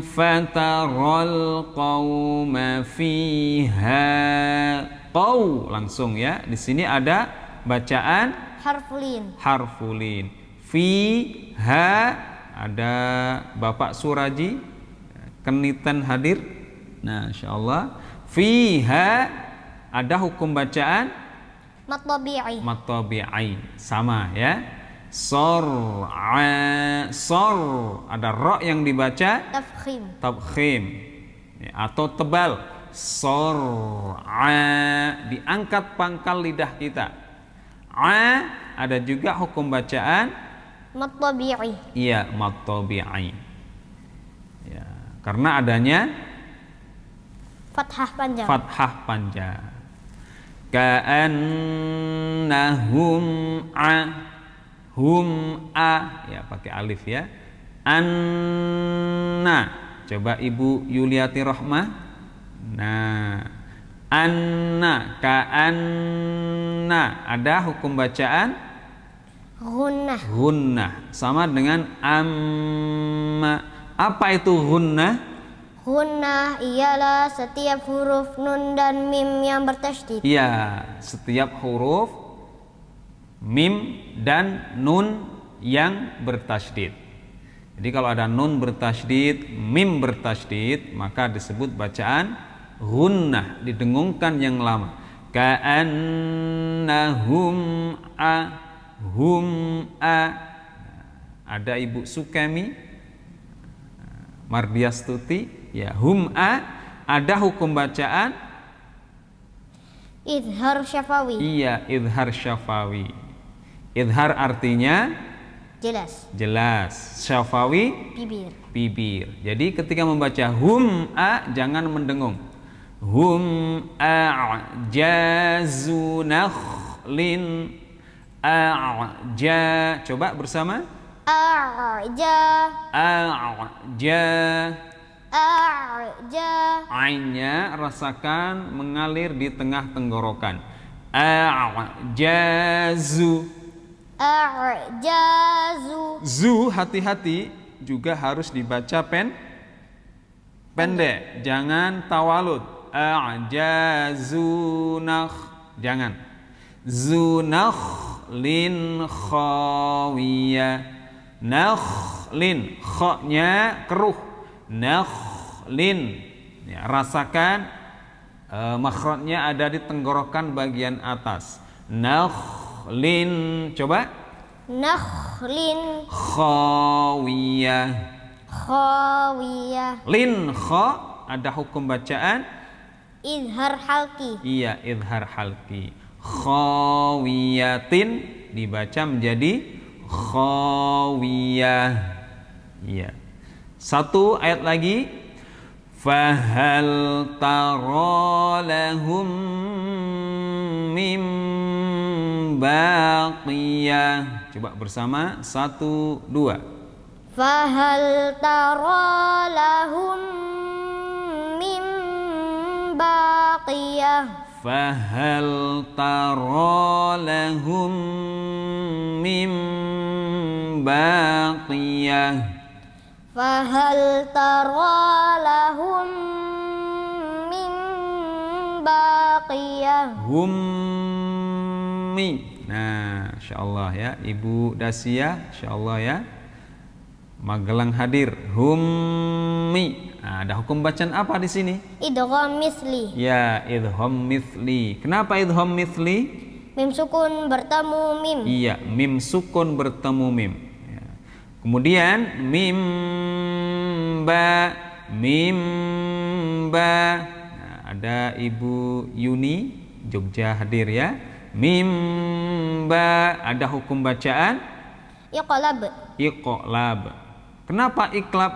fatarol qauma fiha tau langsung ya. Di sini ada bacaan harfulin. Harfulin. Fiha ada Bapak Suraji kenitan hadir. Nah, insyaallah fiha ada hukum bacaan matabi'i. Matabi'i sama ya. Sor, a, sor ada ro yang dibaca tabkhim. Tabkhim ya, atau tebal sor'a diangkat pangkal lidah kita a ada juga hukum bacaan matabi'i iya matabi'i ya karena adanya fathah panjang fathah panjang ka'annahum a hum a ya pakai alif ya anna coba ibu Yuliati Rohmah Nah, anna ka anna ada hukum bacaan gunnah. Gunnah sama dengan amma. Apa itu gunnah? Gunnah ialah setiap huruf nun dan mim yang bertasydid. Iya, setiap huruf mim dan nun yang bertasydid. Jadi kalau ada nun bertasydid, mim bertasydid, maka disebut bacaan hunnah didengungkan yang lama ka'annahum a hum a ada ibu Sukemi Mardiastuti ya hum a ada hukum bacaan idhar syafawi iya idhar syafawi idhar artinya jelas jelas syafawi bibir bibir jadi ketika membaca hum a jangan mendengung hum a'jazu nakhlin a'ja coba bersama a'ja a'ja a'ja ainnya rasakan mengalir di tengah tenggorokan a'jazu a'jazu zu hati-hati juga harus dibaca pen pendek jangan tawalud a'jazunakh jangan zunakhlin khawiyah nakhlin khoknya keruh nakhlin ya, rasakan uh, makhrajnya ada di tenggorokan bagian atas nakhlin coba nakhlin khawiyah khawiyah lin kha ada hukum bacaan Izhar halki. Iya, izhar halki. Khawiyatin dibaca menjadi khawiyah. Iya. Satu ayat lagi. Fahal taralahum mim baqiyah. Coba bersama. Satu, dua. Fahal taralahum baqiyah Fahal tara lahum min baqiyah Fahal tara lahum min baqiyah Hummi. Nah, insyaAllah ya Ibu Dasiyah, insyaAllah ya Magelang hadir. Hummi. Nah, ada hukum bacaan apa di sini? Idhom misli. Ya, idhom misli. Kenapa idhom misli? Mim sukun bertemu mim. Iya, mim sukun bertemu mim. Ya. Kemudian mim ba mim ba. Nah, ada Ibu Yuni Jogja hadir ya. Mim ba ada hukum bacaan? Iqlab. Iqlab. Kenapa iklab?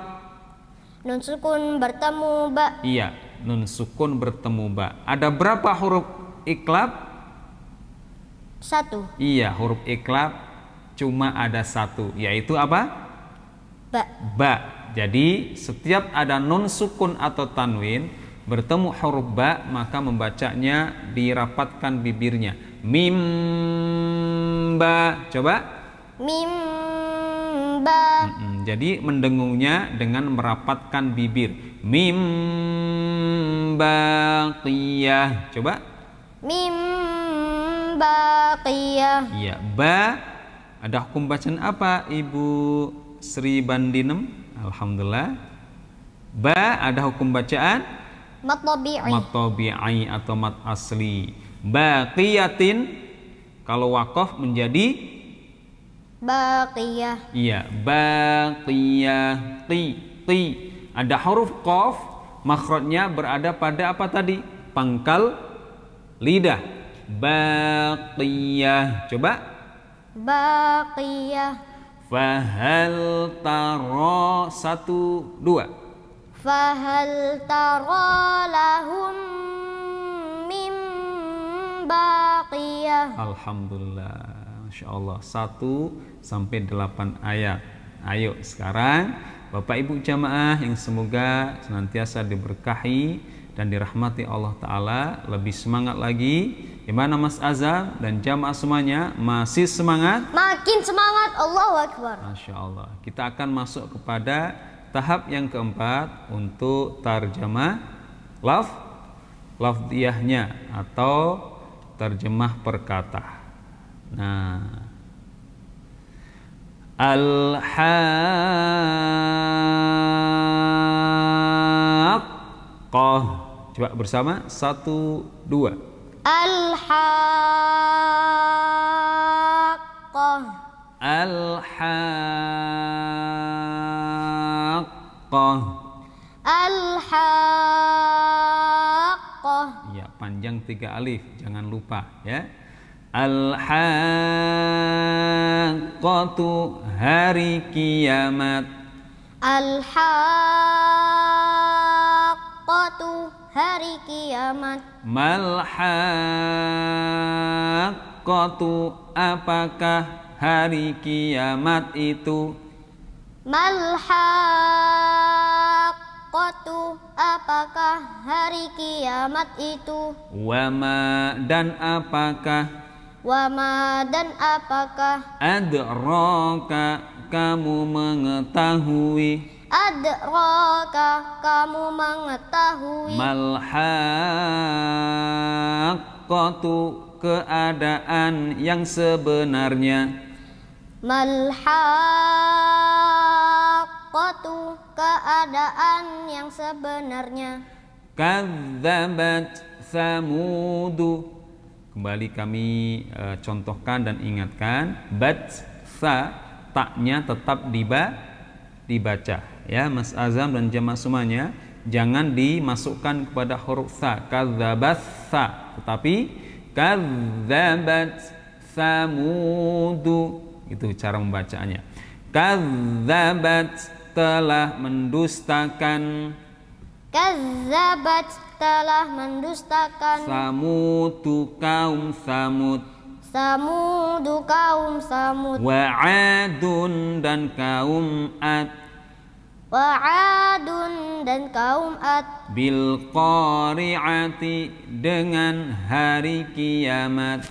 Nun sukun bertemu ba. Iya, nun sukun bertemu ba. Ada berapa huruf iklab? Satu. Iya, huruf iklab cuma ada satu, yaitu apa? Ba. Ba. Jadi setiap ada nun sukun atau tanwin bertemu huruf ba maka membacanya dirapatkan bibirnya. Mim ba. Coba. Mim ba. Mm -mm. Jadi mendengungnya dengan merapatkan bibir. Mim baqiyah. Coba. Mim baqiyah. Iya, ba ada hukum bacaan apa, Ibu Sri Bandinem? Alhamdulillah. Ba ada hukum bacaan matobi'i. Matobi'i atau mat asli. Baqiyatin kalau wakof menjadi Baqiyah. Iya, baqiyah. Ti, ti. Ada huruf qaf, makhrajnya berada pada apa tadi? Pangkal lidah. Baqiyah. Coba. Baqiyah. Fahal taro satu dua. Fahal taro lahum mim baqiyah. Alhamdulillah. Masya Allah 1 sampai 8 ayat ayo sekarang Bapak Ibu jamaah yang semoga senantiasa diberkahi dan dirahmati Allah Ta'ala lebih semangat lagi gimana Mas Azam dan jamaah semuanya masih semangat makin semangat Allah Akbar Masya Allah kita akan masuk kepada tahap yang keempat untuk tarjamah Love diahnya atau terjemah perkata Nah, Al-Haqqah Coba bersama Satu, dua Al-Haqqah Al-Haqqah Al-Haqqah Ya, panjang tiga alif Jangan lupa ya Al-haqqatu hari kiamat Al-haqqatu hari kiamat Mal-haqqatu apakah hari kiamat itu mal apakah hari kiamat itu Wama dan apakah Wama dan apakah Adroka kamu mengetahui Adroka kamu mengetahui Malhaqqatu keadaan yang sebenarnya Malhaqqatu keadaan yang sebenarnya Kadzabat samudu Kembali kami e, contohkan dan ingatkan batsa taknya tetap diba, dibaca ya Mas Azam dan jemaah semuanya jangan dimasukkan kepada huruf sa kadzabat sa tetapi kadzabat samudu itu cara membacaannya kadzabat telah mendustakan kadzabat telah mendustakan Samudu kaum Samud Samudu kaum Samud Wa'adun dan kaum Ad Wa'adun dan kaum Ad Bilqari'ati dengan hari kiamat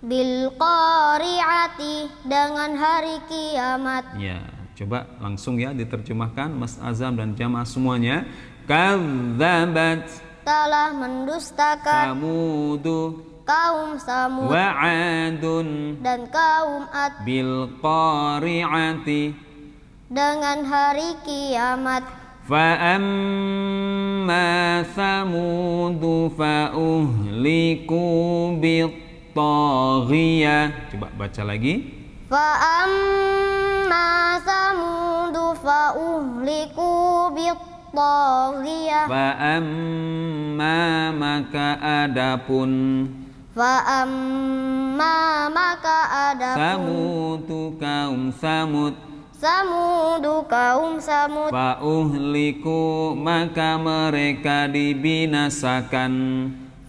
Bilqari'ati dengan hari kiamat Ya, coba langsung ya diterjemahkan Mas Azam dan jamaah semuanya Kadzabat telah mendustakan Samudu kaum Samud wa'adun dan kaum Ad bil qari'ati dengan hari kiamat samud ثمود فأهلكوا بالطاغية coba baca lagi Samud fa uhliku بالطاغية At-Taghiyah amma maka adapun Wa amma maka adapun Samutu kaum samud Samudu kaum samud Fa uhliku maka mereka dibinasakan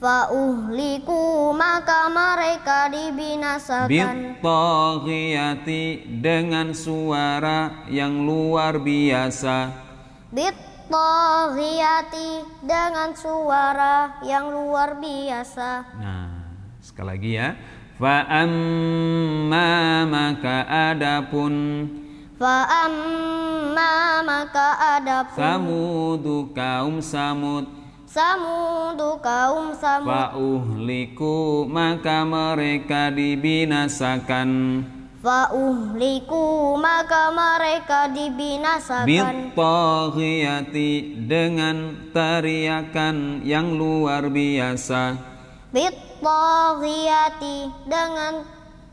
Fa uhliku maka mereka dibinasakan Bittaghiyati dengan suara yang luar biasa Bittaghiyati Tohiyati dengan suara yang luar biasa. Nah, sekali lagi ya. Fa'amma maka adapun Fa'amma maka adapun Samudu kaum samud Samudu kaum samud Fa'uhliku maka mereka dibinasakan Fa'uhliku maka mereka dibinasakan Bittaghiyati dengan teriakan yang luar biasa Bittaghiyati dengan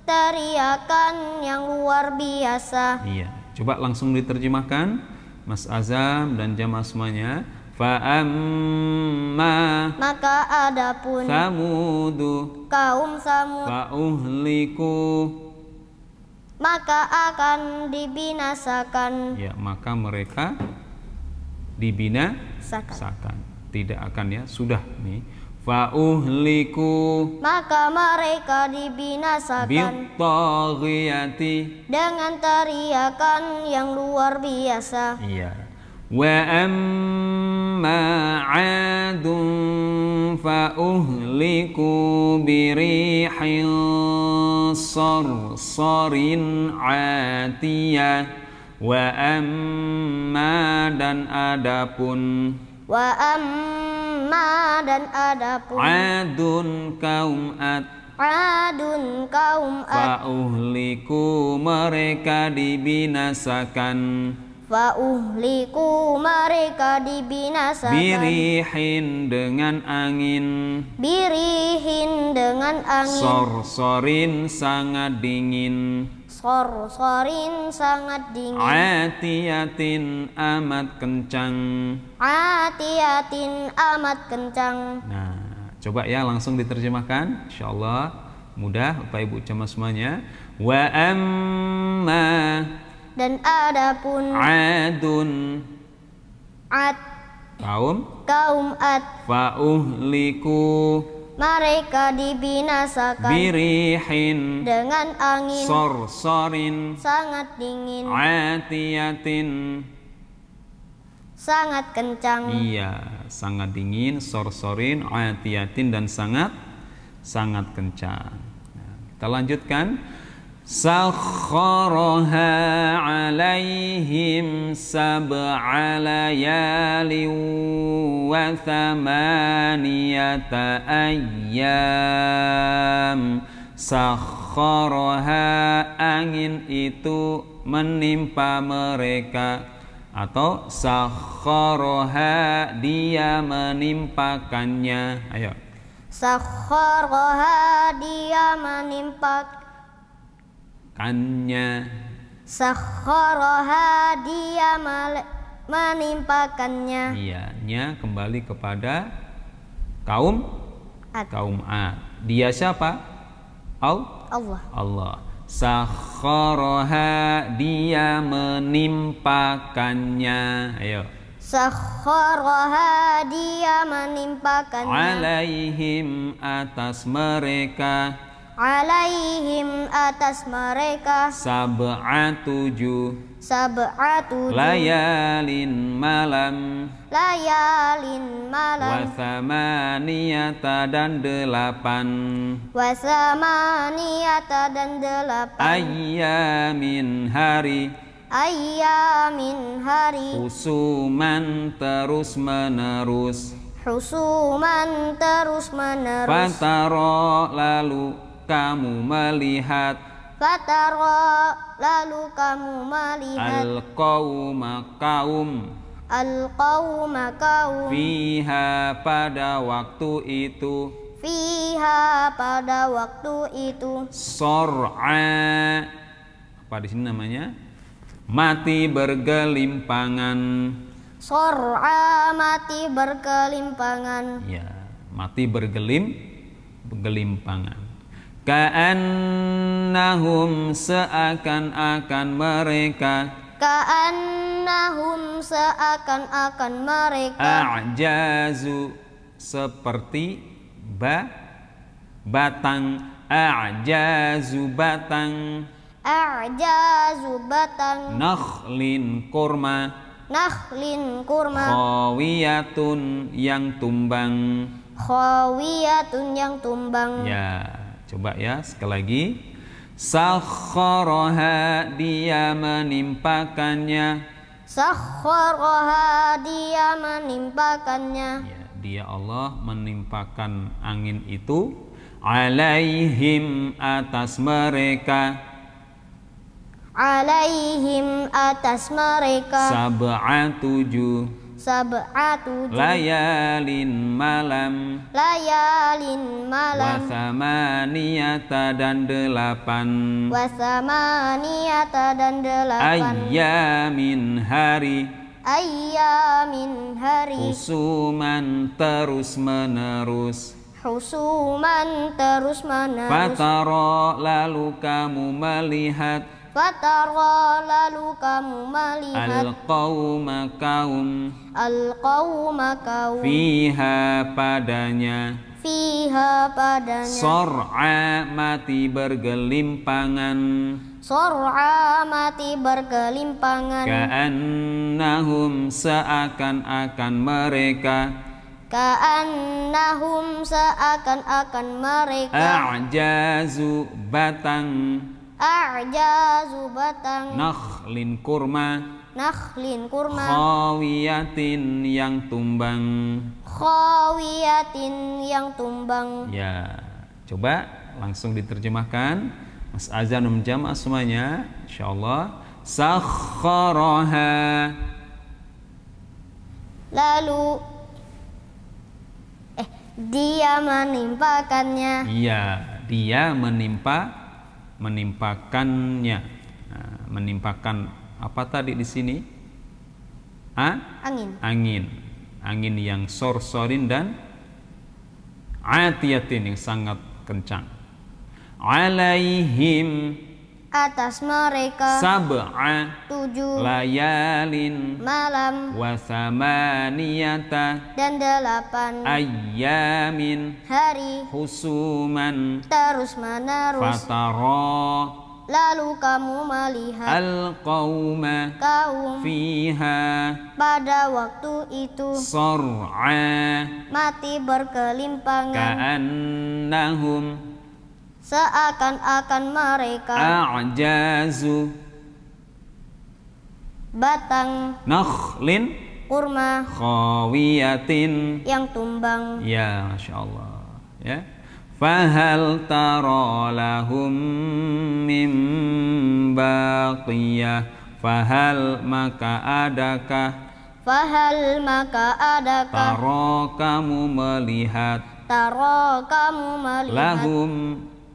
teriakan yang luar biasa Iya, coba langsung diterjemahkan Mas Azam dan jamaah semuanya Fa'amma Maka adapun Samudu Kaum Samud Fa'uhliku maka akan dibinasakan. Ya, maka mereka dibinasakan. Sakan. Tidak akan ya, sudah nih. Fa'uhliku Maka mereka dibinasakan Bintaghiyati Dengan teriakan yang luar biasa Iya وأما عاد فأهلكوا بريح صرصر عاتية وأما dan adapun وأما dan adapun عادٌ kaum at Adun kaum at Fa'uhliku mereka dibinasakan Fa'uhliku mereka dibinasakan Birihin dengan angin Birihin dengan angin Sorsorin sangat dingin Sorsorin sangat dingin Atiatin amat kencang Atiatin amat kencang Nah coba ya langsung diterjemahkan insyaallah mudah Bapak Ibu cemas semuanya Wa amma dan adapun Adun Ad Kaum Kaum Ad Fa'uhliku mereka dibinasakan Birihin Dengan angin sor sorin Sangat dingin atiatin Sangat kencang Iya, sangat dingin sor sorin atiatin dan sangat Sangat kencang nah, Kita lanjutkan سخرها عليهم سبع ليال وثمانية أيام سخرها angin itu menimpa mereka atau sakharaha dia menimpakannya ayo sakharaha dia menimpakannya menimpakannya sakharaha dia menimpakannya iya nya kembali kepada kaum Ad. kaum A dia siapa Al Allah Allah sakharaha dia ya menimpakannya ayo sakharaha dia ya menimpakannya alaihim atas mereka alaihim atas mereka sab'a tujuh sab'a tujuh layalin malam layalin malam wasamaniyata dan delapan wasamaniyata dan delapan ayamin hari ayamin hari husuman terus menerus husuman terus menerus fataro lalu kamu melihat Fatara lalu kamu melihat Al-qawma kaum Al-qawma kaum Fiha pada waktu itu Fiha pada waktu itu Sor'a Apa di sini namanya? Mati bergelimpangan Sor'a mati bergelimpangan Ya, mati bergelim bergelimpangan Ka'annahum seakan-akan mereka Ka'annahum seakan-akan mereka A'jazu seperti ba batang A'jazu batang A'jazu batang Nakhlin kurma Nakhlin kurma Khawiyatun yang tumbang Khawiyatun yang tumbang Ya Coba ya, sekali lagi. Sakhoroha dia menimpakannya. Sakhoroha dia menimpakannya. Ya, dia Allah menimpakan angin itu alaihim atas mereka. Alaihim atas mereka. Sabah tujuh sab'atu layalin malam layalin malam wasamaniyata dan delapan wasamaniyata dan delapan ayamin hari ayamin hari husuman terus menerus husuman terus menerus fataro lalu kamu melihat فترى للكم Al القوم kaum القوم kaum fiha padanya fiha padanya sor'a mati bergelimpangan sor'a mati bergelimpangan ka'annahum seakan-akan mereka ka'annahum seakan-akan mereka a'jazu batang A'jazu batang Nakhlin kurma Nakhlin kurma Khawiyatin yang tumbang Khawiyatin yang tumbang Ya, coba langsung diterjemahkan Mas Azan menjama semuanya InsyaAllah Sakharaha Lalu Eh, dia menimpakannya Iya, dia menimpa menimpakannya nah, menimpakan apa tadi di sini A? angin angin angin yang sorsorin dan atiatin yang sangat kencang alaihim atas mereka sab'a tujuh layalin malam wasamaniyata dan delapan ayamin hari husuman terus menerus fatara Lalu kamu melihat Al-qawma Kaum Fiha Pada waktu itu Sor'a Mati berkelimpangan Ka'annahum seakan-akan mereka a'jazu batang nakhlin kurma khawiyatin yang tumbang ya masya Allah ya fahal tarolahum mim baqiyah fahal maka adakah fahal maka adakah taro kamu melihat taro kamu melihat lahum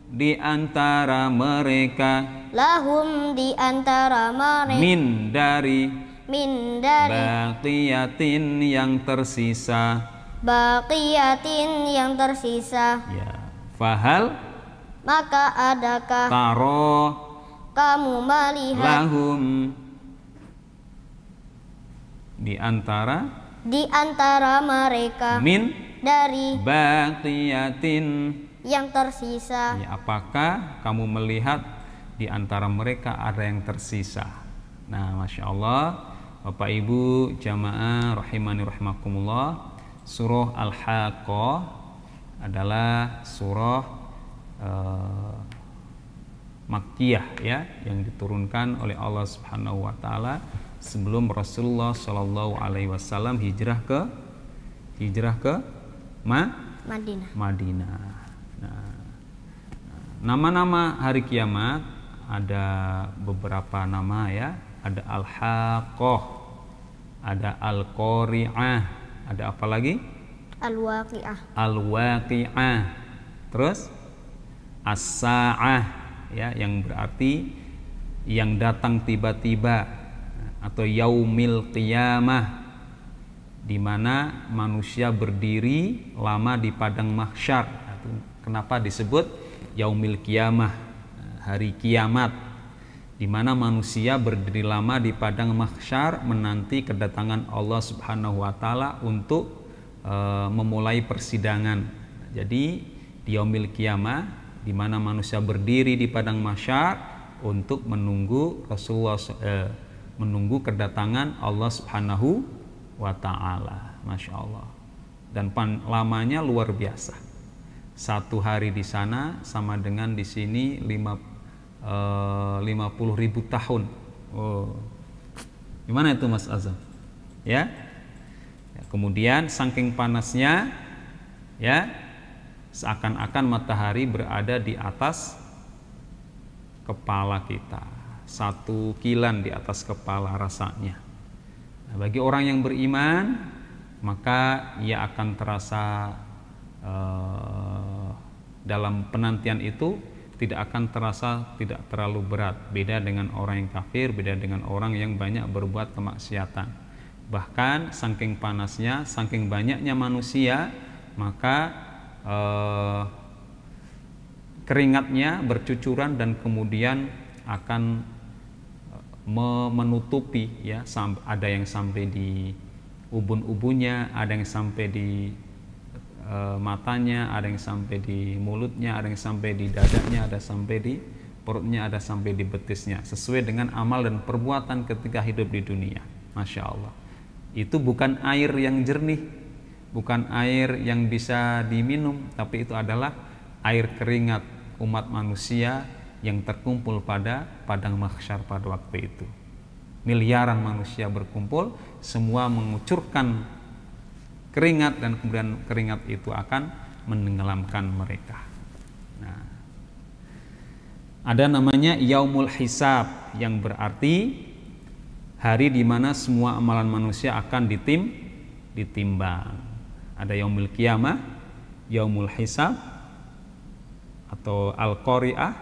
di antara mereka lahum di antara mereka min dari min dari baqiyatin yang tersisa baqiyatin yang tersisa ya fahal maka adakah taro kamu melihat lahum di antara di antara mereka min dari baqiyatin yang tersisa. Ya, apakah kamu melihat di antara mereka ada yang tersisa? Nah, masya Allah, Bapak Ibu jamaah rahimani rahimakumullah, surah Al-Haqqah adalah surah uh, Makkiyah ya yang diturunkan oleh Allah Subhanahu wa taala sebelum Rasulullah Shallallahu alaihi wasallam hijrah ke hijrah ke Ma? Madinah. Madinah nama-nama hari kiamat ada beberapa nama ya ada al-haqqah ada al-qari'ah ada apa lagi al-waqi'ah al-waqi'ah terus as-sa'ah ya yang berarti yang datang tiba-tiba atau yaumil qiyamah di mana manusia berdiri lama di padang mahsyar nah, kenapa disebut yaumil kiamah hari kiamat di mana manusia berdiri lama di padang mahsyar menanti kedatangan Allah Subhanahu wa taala untuk e, memulai persidangan. Jadi di yaumil kiamah di mana manusia berdiri di padang mahsyar untuk menunggu Rasulullah e, menunggu kedatangan Allah Subhanahu wa taala. Masya Allah. Dan pan, lamanya luar biasa satu hari di sana sama dengan di sini lima, eh, lima puluh ribu tahun. Oh. Gimana itu Mas Azam? Ya? ya? kemudian saking panasnya ya seakan-akan matahari berada di atas kepala kita satu kilan di atas kepala rasanya nah, bagi orang yang beriman maka ia akan terasa Eh, dalam penantian itu tidak akan terasa tidak terlalu berat. Beda dengan orang yang kafir, beda dengan orang yang banyak berbuat kemaksiatan. Bahkan saking panasnya, saking banyaknya manusia, maka eh, keringatnya bercucuran dan kemudian akan eh, menutupi ya ada yang sampai di ubun-ubunnya, ada yang sampai di Eh, matanya, ada yang sampai di mulutnya, ada yang sampai di dadanya, ada sampai di perutnya, ada sampai di betisnya. Sesuai dengan amal dan perbuatan ketika hidup di dunia. Masya Allah. Itu bukan air yang jernih, bukan air yang bisa diminum, tapi itu adalah air keringat umat manusia yang terkumpul pada padang mahsyar pada waktu itu. Miliaran manusia berkumpul, semua mengucurkan keringat dan kemudian keringat itu akan menenggelamkan mereka. Nah, ada namanya yaumul hisab yang berarti hari di mana semua amalan manusia akan ditim ditimbang. Ada yaumul kiamah, yaumul hisab atau al-qari'ah,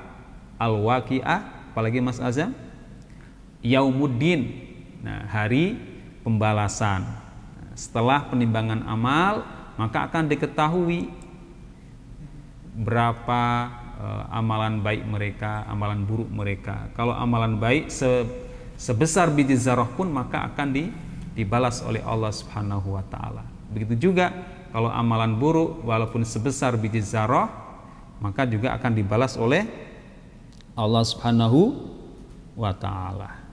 al-waqi'ah, apalagi Mas Azam? Yaumuddin. Nah, hari pembalasan setelah penimbangan amal, maka akan diketahui berapa uh, amalan baik mereka, amalan buruk mereka. Kalau amalan baik se, sebesar biji zarah pun maka akan di, dibalas oleh Allah Subhanahu wa taala. Begitu juga kalau amalan buruk walaupun sebesar biji zarah maka juga akan dibalas oleh Allah Subhanahu wa taala.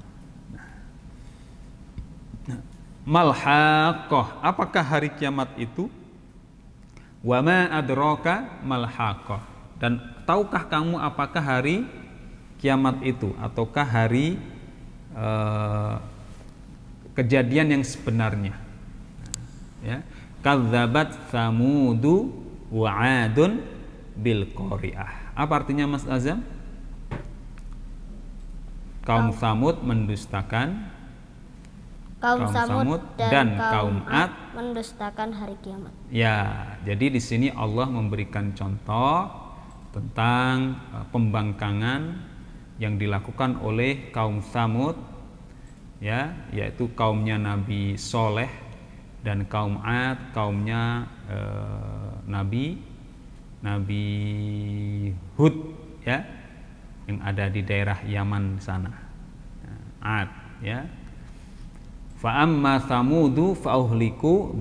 Malhaqah. Apakah hari kiamat itu? Wa ma adraka malhaqah. Dan tahukah kamu apakah hari kiamat itu ataukah hari uh, kejadian yang sebenarnya? Ya. Kadzabat Samudu wa adun bil qari'ah. Apa artinya Mas Azam? Kaum Samud mendustakan kaum, kaum Samud dan, dan kaum Ad mendustakan hari kiamat. Ya, jadi di sini Allah memberikan contoh tentang e, pembangkangan yang dilakukan oleh kaum Samud ya, yaitu kaumnya Nabi Soleh dan kaum Ad, kaumnya eh, Nabi Nabi Hud ya yang ada di daerah Yaman sana. Ad ya Fa samudu fauhliku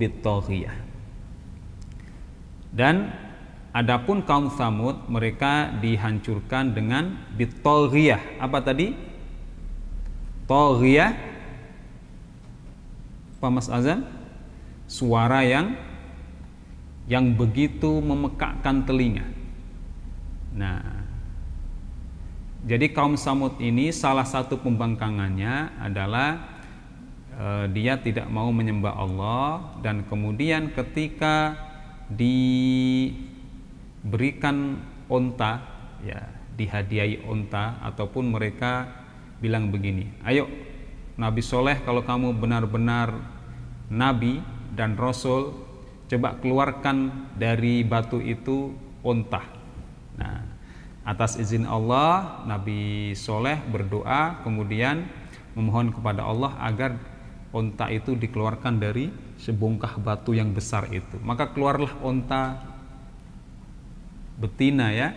Dan adapun kaum Samud mereka dihancurkan dengan bitoghiyah. Apa tadi? Toghiyah Apa Azam? Suara yang yang begitu memekakkan telinga. Nah, jadi kaum Samud ini salah satu pembangkangannya adalah Eh, dia tidak mau menyembah Allah dan kemudian ketika diberikan onta ya dihadiahi onta ataupun mereka bilang begini ayo Nabi Soleh kalau kamu benar-benar Nabi dan Rasul coba keluarkan dari batu itu onta nah atas izin Allah Nabi Soleh berdoa kemudian memohon kepada Allah agar onta itu dikeluarkan dari sebongkah batu yang besar itu. Maka keluarlah onta betina ya,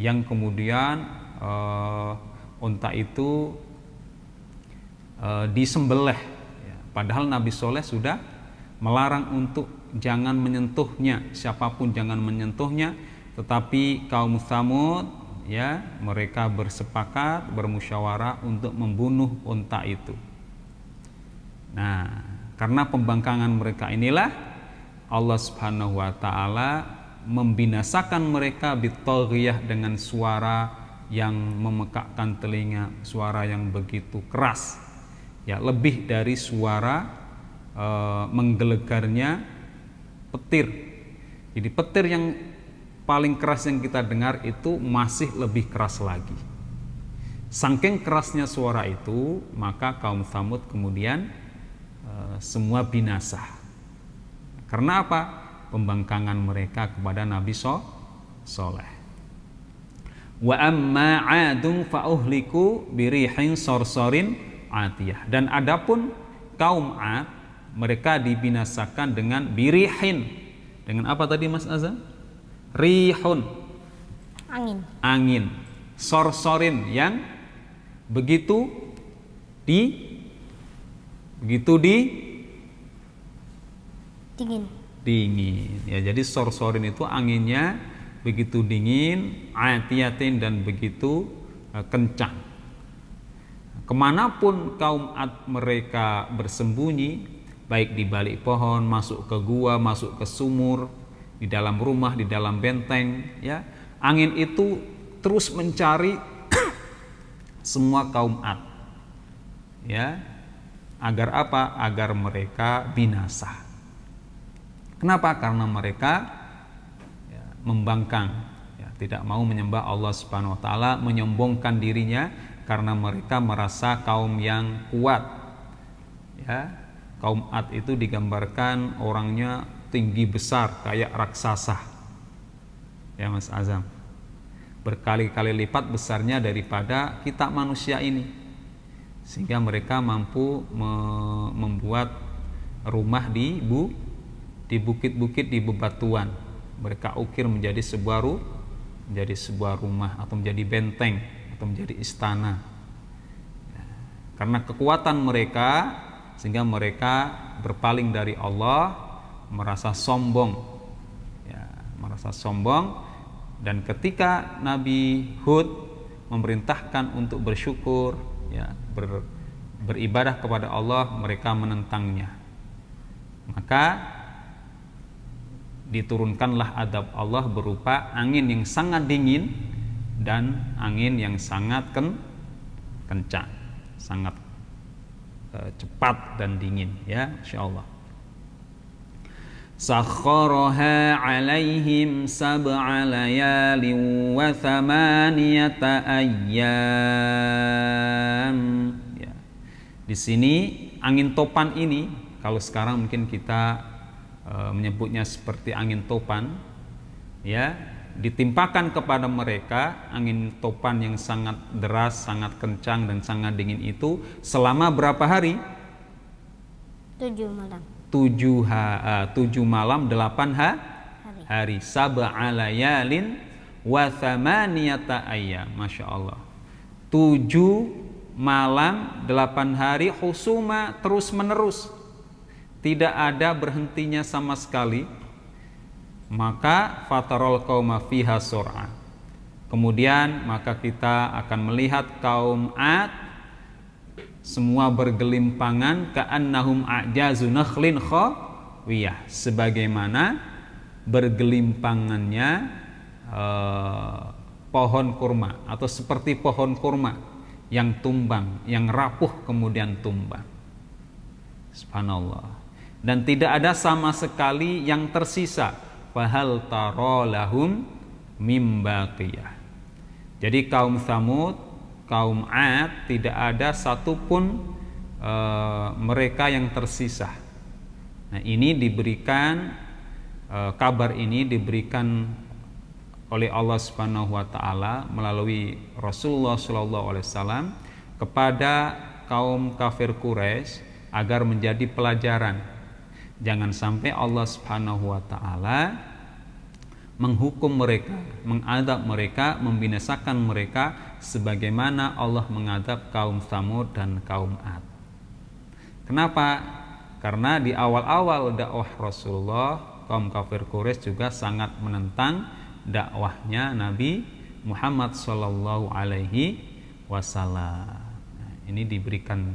yang kemudian uh, onta itu uh, disembelih. Ya, padahal Nabi Soleh sudah melarang untuk jangan menyentuhnya, siapapun jangan menyentuhnya. Tetapi kaum Samud ya mereka bersepakat bermusyawarah untuk membunuh unta itu Nah, karena pembangkangan mereka inilah Allah Subhanahu wa taala membinasakan mereka bitaghiyah dengan suara yang memekakkan telinga, suara yang begitu keras. Ya, lebih dari suara e, menggelegarnya petir. Jadi petir yang paling keras yang kita dengar itu masih lebih keras lagi. Sangking kerasnya suara itu, maka kaum Samud kemudian semua binasa. Karena apa? Pembangkangan mereka kepada Nabi so, Soleh. Wa amma adung fa'uhliku birihin sorsorin atiyah. Dan adapun kaum ad, mereka dibinasakan dengan birihin. Dengan apa tadi Mas Azam? Rihun. Angin. Angin. sorin yang begitu di begitu di Dingin. Dingin. Ya, jadi sorsorin itu anginnya begitu dingin, atiyatin dan begitu uh, kencang. Kemanapun kaum ad mereka bersembunyi, baik di balik pohon, masuk ke gua, masuk ke sumur, di dalam rumah, di dalam benteng, ya angin itu terus mencari semua kaum ad, ya agar apa? Agar mereka binasa. Kenapa? Karena mereka ya, membangkang, ya, tidak mau menyembah Allah Subhanahu wa taala, menyombongkan dirinya karena mereka merasa kaum yang kuat. Ya, kaum Ad itu digambarkan orangnya tinggi besar kayak raksasa. Ya Mas Azam. Berkali-kali lipat besarnya daripada kita manusia ini sehingga mereka mampu me membuat rumah di bu di bukit-bukit di bebatuan mereka ukir menjadi sebuah ru, menjadi sebuah rumah atau menjadi benteng atau menjadi istana ya, karena kekuatan mereka sehingga mereka berpaling dari Allah merasa sombong ya, merasa sombong dan ketika Nabi Hud memerintahkan untuk bersyukur ya ber, beribadah kepada Allah mereka menentangnya maka diturunkanlah adab Allah berupa angin yang sangat dingin dan angin yang sangat ken kencang, sangat e, cepat dan dingin ya, insyaallah. Sakharaha 'alaihim sab'a layalin wa thamaniyata ya. Di sini angin topan ini kalau sekarang mungkin kita Eh, menyebutnya seperti angin topan ya ditimpakan kepada mereka angin topan yang sangat deras, sangat kencang dan sangat dingin itu selama berapa hari? Tujuh malam. Tujuh, ha, uh, tujuh malam delapan ha? hari. Sabah alayalin layalin ayya. Masya Allah. Tujuh malam delapan hari husuma terus menerus tidak ada berhentinya sama sekali maka fatarol koma fiha sur'a kemudian maka kita akan melihat kaum Ad semua bergelimpangan ka'annahum a'jazu nakhlin khawiyah sebagaimana bergelimpangannya eh, pohon kurma atau seperti pohon kurma yang tumbang, yang rapuh kemudian tumbang. Subhanallah dan tidak ada sama sekali yang tersisa fahal tarolahum mimbaqiyah jadi kaum Samud kaum Ad tidak ada satupun e, mereka yang tersisa nah ini diberikan e, kabar ini diberikan oleh Allah Subhanahu wa taala melalui Rasulullah saw alaihi wasallam kepada kaum kafir Quraisy agar menjadi pelajaran Jangan sampai Allah Subhanahu wa taala menghukum mereka, mengadab mereka, membinasakan mereka sebagaimana Allah mengadab kaum Samud dan kaum Ad. Kenapa? Karena di awal-awal dakwah Rasulullah, kaum kafir Quraisy juga sangat menentang dakwahnya Nabi Muhammad Shallallahu Alaihi Wasallam. Nah, ini diberikan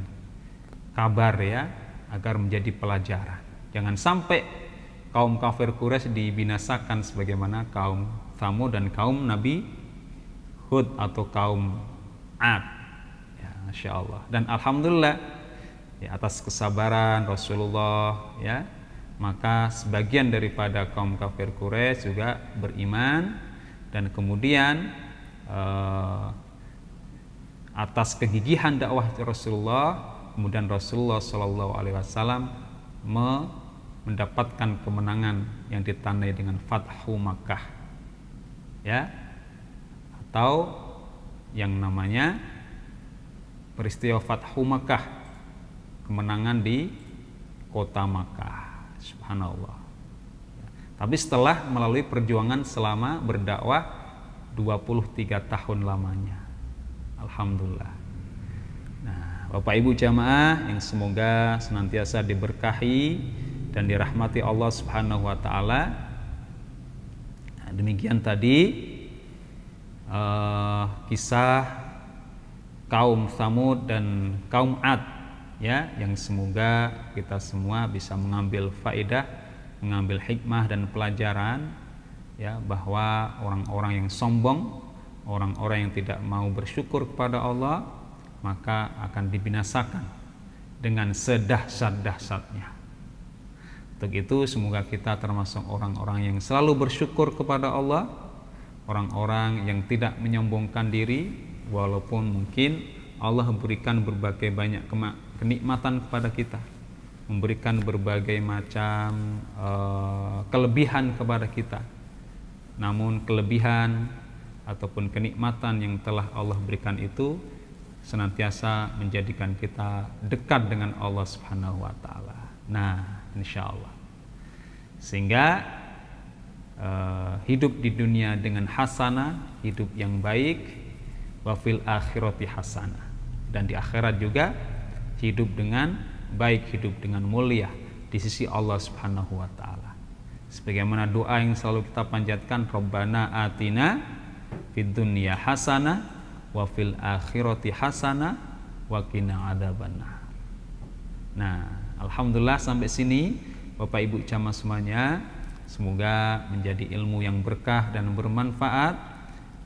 kabar ya agar menjadi pelajaran. Jangan sampai kaum kafir Quraisy dibinasakan sebagaimana kaum Tamu dan kaum Nabi Hud atau kaum Ad. Ya, Masya Allah. Dan Alhamdulillah ya, atas kesabaran Rasulullah ya maka sebagian daripada kaum kafir Quraisy juga beriman dan kemudian eh, atas kegigihan dakwah Rasulullah kemudian Rasulullah Shallallahu Alaihi Wasallam mendapatkan kemenangan yang ditandai dengan Fathu Makkah ya atau yang namanya peristiwa Fathu Makkah kemenangan di kota Makkah subhanallah ya. tapi setelah melalui perjuangan selama berdakwah 23 tahun lamanya Alhamdulillah nah, Bapak Ibu jamaah yang semoga senantiasa diberkahi dan dirahmati Allah Subhanahu wa taala. Nah, demikian tadi uh, kisah kaum Samud dan kaum Ad ya yang semoga kita semua bisa mengambil faedah, mengambil hikmah dan pelajaran ya bahwa orang-orang yang sombong, orang-orang yang tidak mau bersyukur kepada Allah maka akan dibinasakan dengan sedah sedahsyat-dahsyatnya. Untuk itu semoga kita termasuk orang-orang yang selalu bersyukur kepada Allah, orang-orang yang tidak menyombongkan diri walaupun mungkin Allah berikan berbagai banyak kenikmatan kepada kita, memberikan berbagai macam uh, kelebihan kepada kita. Namun kelebihan ataupun kenikmatan yang telah Allah berikan itu senantiasa menjadikan kita dekat dengan Allah Subhanahu wa taala. Nah, insya Allah sehingga uh, hidup di dunia dengan hasanah hidup yang baik wafil akhirati hasanah dan di akhirat juga hidup dengan baik hidup dengan mulia di sisi Allah Subhanahu wa taala sebagaimana doa yang selalu kita panjatkan Rabbana atina fid dunya hasanah wa fil akhirati hasanah wa qina nah Alhamdulillah sampai sini Bapak Ibu jamaah semuanya semoga menjadi ilmu yang berkah dan bermanfaat.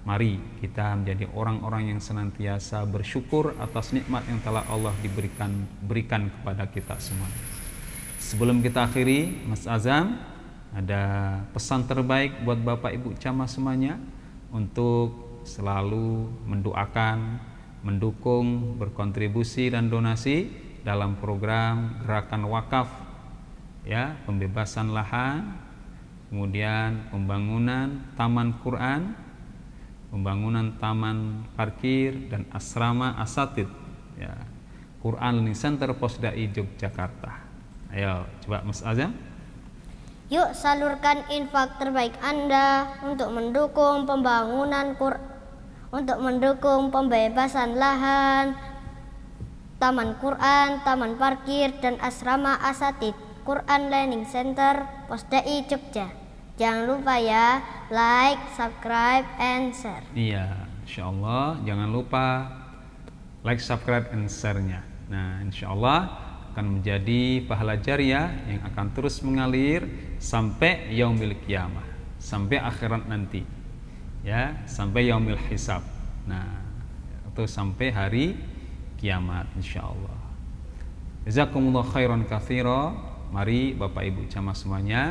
Mari kita menjadi orang-orang yang senantiasa bersyukur atas nikmat yang telah Allah diberikan berikan kepada kita semua. Sebelum kita akhiri, Mas Azam, ada pesan terbaik buat Bapak Ibu jamaah semuanya untuk selalu mendoakan, mendukung, berkontribusi dan donasi dalam program gerakan wakaf ya pembebasan lahan kemudian pembangunan taman Quran pembangunan taman parkir dan asrama asatid ya Quran Learning Center Posdai Yogyakarta ayo coba Mas Azam Yuk salurkan infak terbaik Anda untuk mendukung pembangunan Quran untuk mendukung pembebasan lahan, Taman Quran, Taman Parkir, dan Asrama Asatid, Quran Learning Center, Posdai Jogja. Jangan lupa ya, like, subscribe, and share. Iya, insya Allah jangan lupa like, subscribe, and share-nya. Nah, insya Allah akan menjadi pahala jariah yang akan terus mengalir sampai yaumil kiamah, sampai akhirat nanti. Ya, sampai yaumil hisab. Nah, atau sampai hari kiamat insyaallah. Jazakumullah khairan katsira. Mari Bapak Ibu jamaah semuanya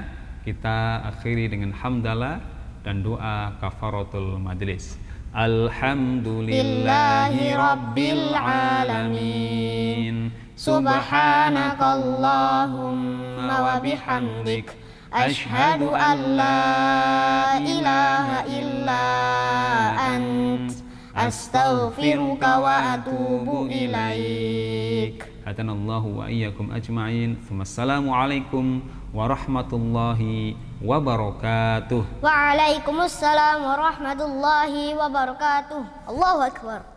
kita akhiri dengan hamdalah dan doa kafaratul majlis. Alhamdulillahi rabbil alamin. Subhanakallahumma wa bihamdik Ashhadu an la ilaha illa ant astaghfiruka wa atubu ilaik Allah wa iyyakum ajma'in assalamu alaikum warahmatullahi wabarakatuh waalaikumsalam warahmatullahi wabarakatuh Allahu akbar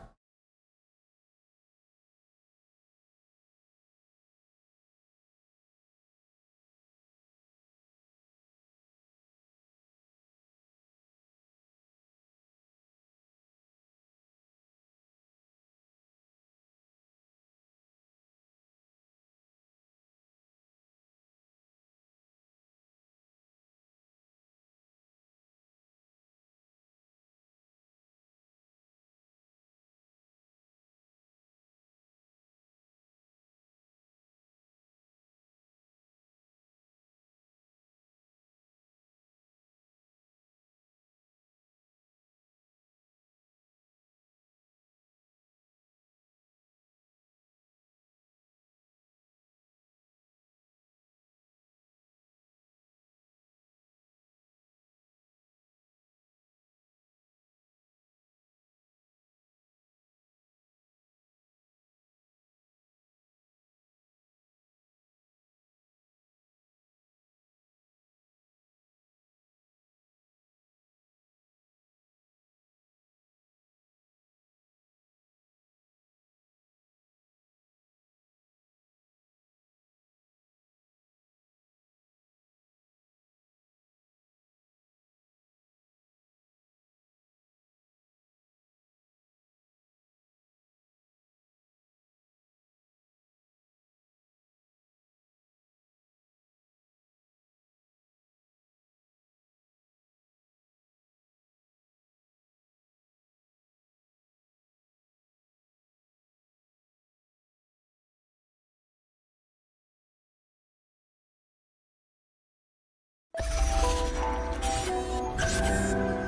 you